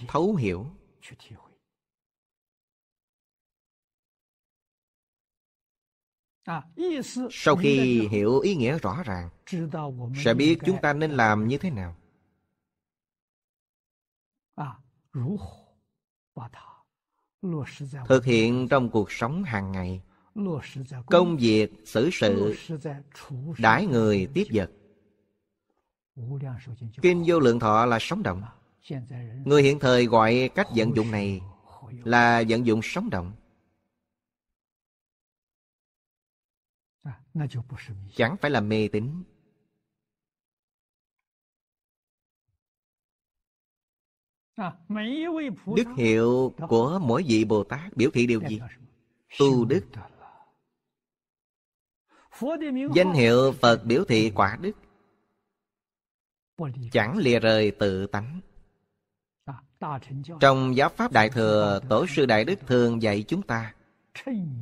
Thấu hiểu à, sau khi hiểu ý nghĩa rõ ràng sẽ biết chúng ta nên làm như thế nào thực hiện trong cuộc sống hàng ngày công việc xử sự đãi người tiếp vật kinh vô lượng thọ là sống động người hiện thời gọi cách vận dụng này là vận dụng sống động chẳng phải là mê tín Đức hiệu của mỗi vị Bồ Tát biểu thị điều gì? Tu đức Danh hiệu Phật biểu thị quả đức Chẳng lìa rời tự tánh Trong giáo Pháp Đại Thừa Tổ sư Đại Đức thường dạy chúng ta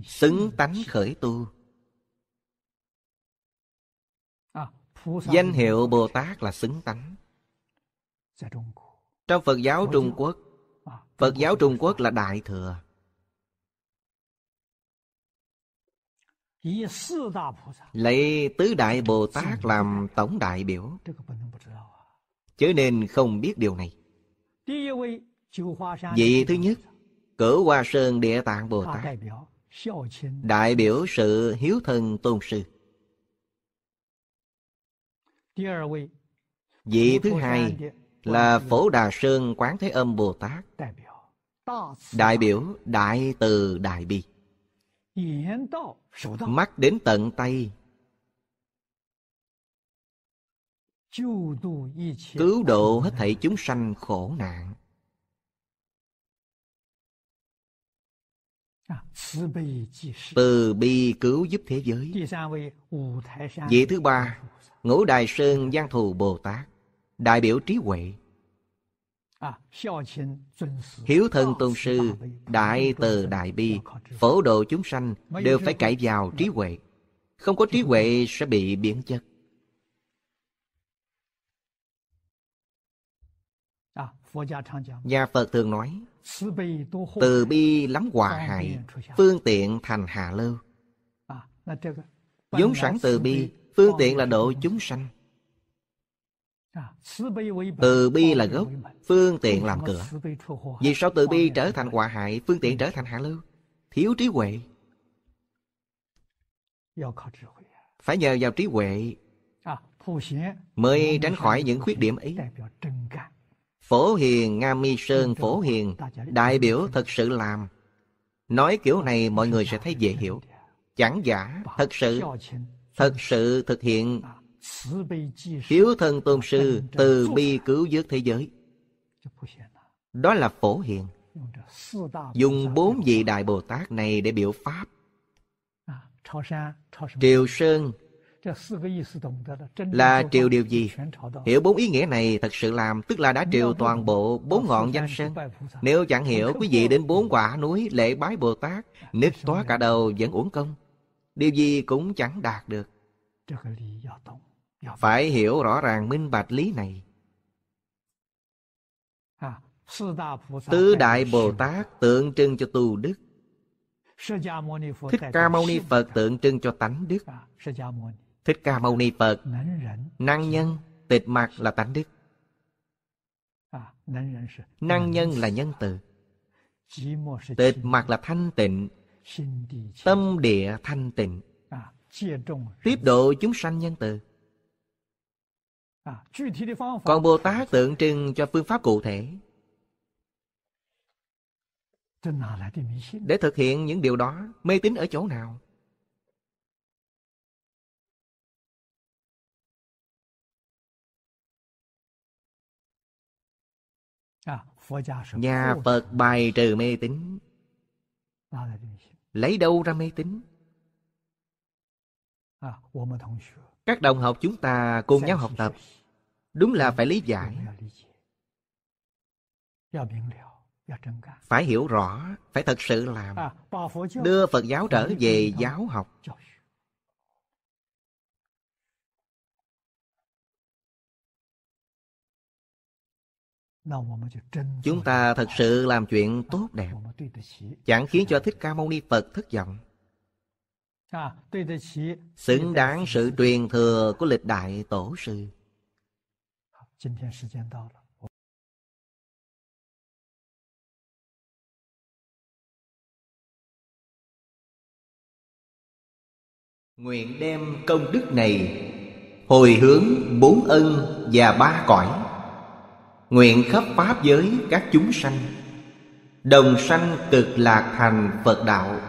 Xứng tánh khởi tu Danh hiệu Bồ Tát là xứng tánh trong Phật giáo Trung Quốc Phật giáo Trung Quốc là Đại Thừa Lấy Tứ Đại Bồ Tát làm tổng đại biểu Chứ nên không biết điều này Vị thứ nhất Cửu Hoa Sơn Địa Tạng Bồ Tát Đại biểu sự hiếu thân tôn sư Vị thứ hai là Phổ Đà Sơn Quán Thế Âm Bồ Tát. Đại biểu Đại Từ Đại Bi. Mắt đến tận tay. Cứu độ hết thảy chúng sanh khổ nạn. À, Từ bi cứu giúp thế giới Vị thứ ba Ngũ Đài Sơn Giang Thù Bồ Tát đại biểu trí huệ à, Hiếu thân tôn sư, đại từ đại bi, phổ độ chúng sanh đều phải cải vào trí huệ. Không có trí huệ sẽ bị biến chất. À, Nhà Phật thường nói, từ bi lắm hòa hại, phương tiện thành hà lưu. À, vốn sẵn từ bi, phương tiện là độ chúng sanh. Từ bi là gốc, phương tiện làm cửa. Vì sao từ bi trở thành họa hại, phương tiện trở thành hạ lưu? Thiếu trí huệ. Phải nhờ vào trí huệ mới tránh khỏi những khuyết điểm ấy. Phổ Hiền, Nga Mi Sơn, Phổ Hiền, đại biểu thật sự làm. Nói kiểu này mọi người sẽ thấy dễ hiểu. Chẳng giả, thật sự, thật sự thực hiện hiếu thân tôn sư từ bi cứu vớt thế giới đó là phổ hiền dùng bốn vị đại bồ tát này để biểu pháp triều sơn là triều điều gì hiểu bốn ý nghĩa này thật sự làm tức là đã triều toàn bộ bốn ngọn danh sơn nếu chẳng hiểu quý vị đến bốn quả núi lễ bái bồ tát nứt à, tóa cả đầu vẫn uổng công điều gì cũng chẳng đạt được phải hiểu rõ ràng minh bạch lý này à, tứ đại bồ tát tượng trưng cho tu đức à, thích ca mâu ni phật tượng trưng cho tánh đức thích ca mâu ni phật năng nhân tịch mặt là tánh đức à, năng nhân là nhân từ tịch mặt là thanh tịnh tâm địa thanh tịnh tiếp độ chúng sanh nhân từ còn Bồ Tát tượng trưng cho phương pháp cụ thể Để thực hiện những điều đó Mê tín ở chỗ nào à, Nhà Phật bài trừ mê tín Lấy đâu ra mê tín à, các đồng học chúng ta cùng nhau học tập đúng là phải lý giải phải hiểu rõ phải thật sự làm đưa phật giáo trở về giáo học chúng ta thật sự làm chuyện tốt đẹp chẳng khiến cho thích ca mâu ni phật thất vọng À, xứng đáng sự truyền thừa của lịch đại tổ sư nguyện đem công đức này hồi hướng bốn ân và ba cõi nguyện khắp pháp giới các chúng sanh đồng sanh cực lạc thành phật đạo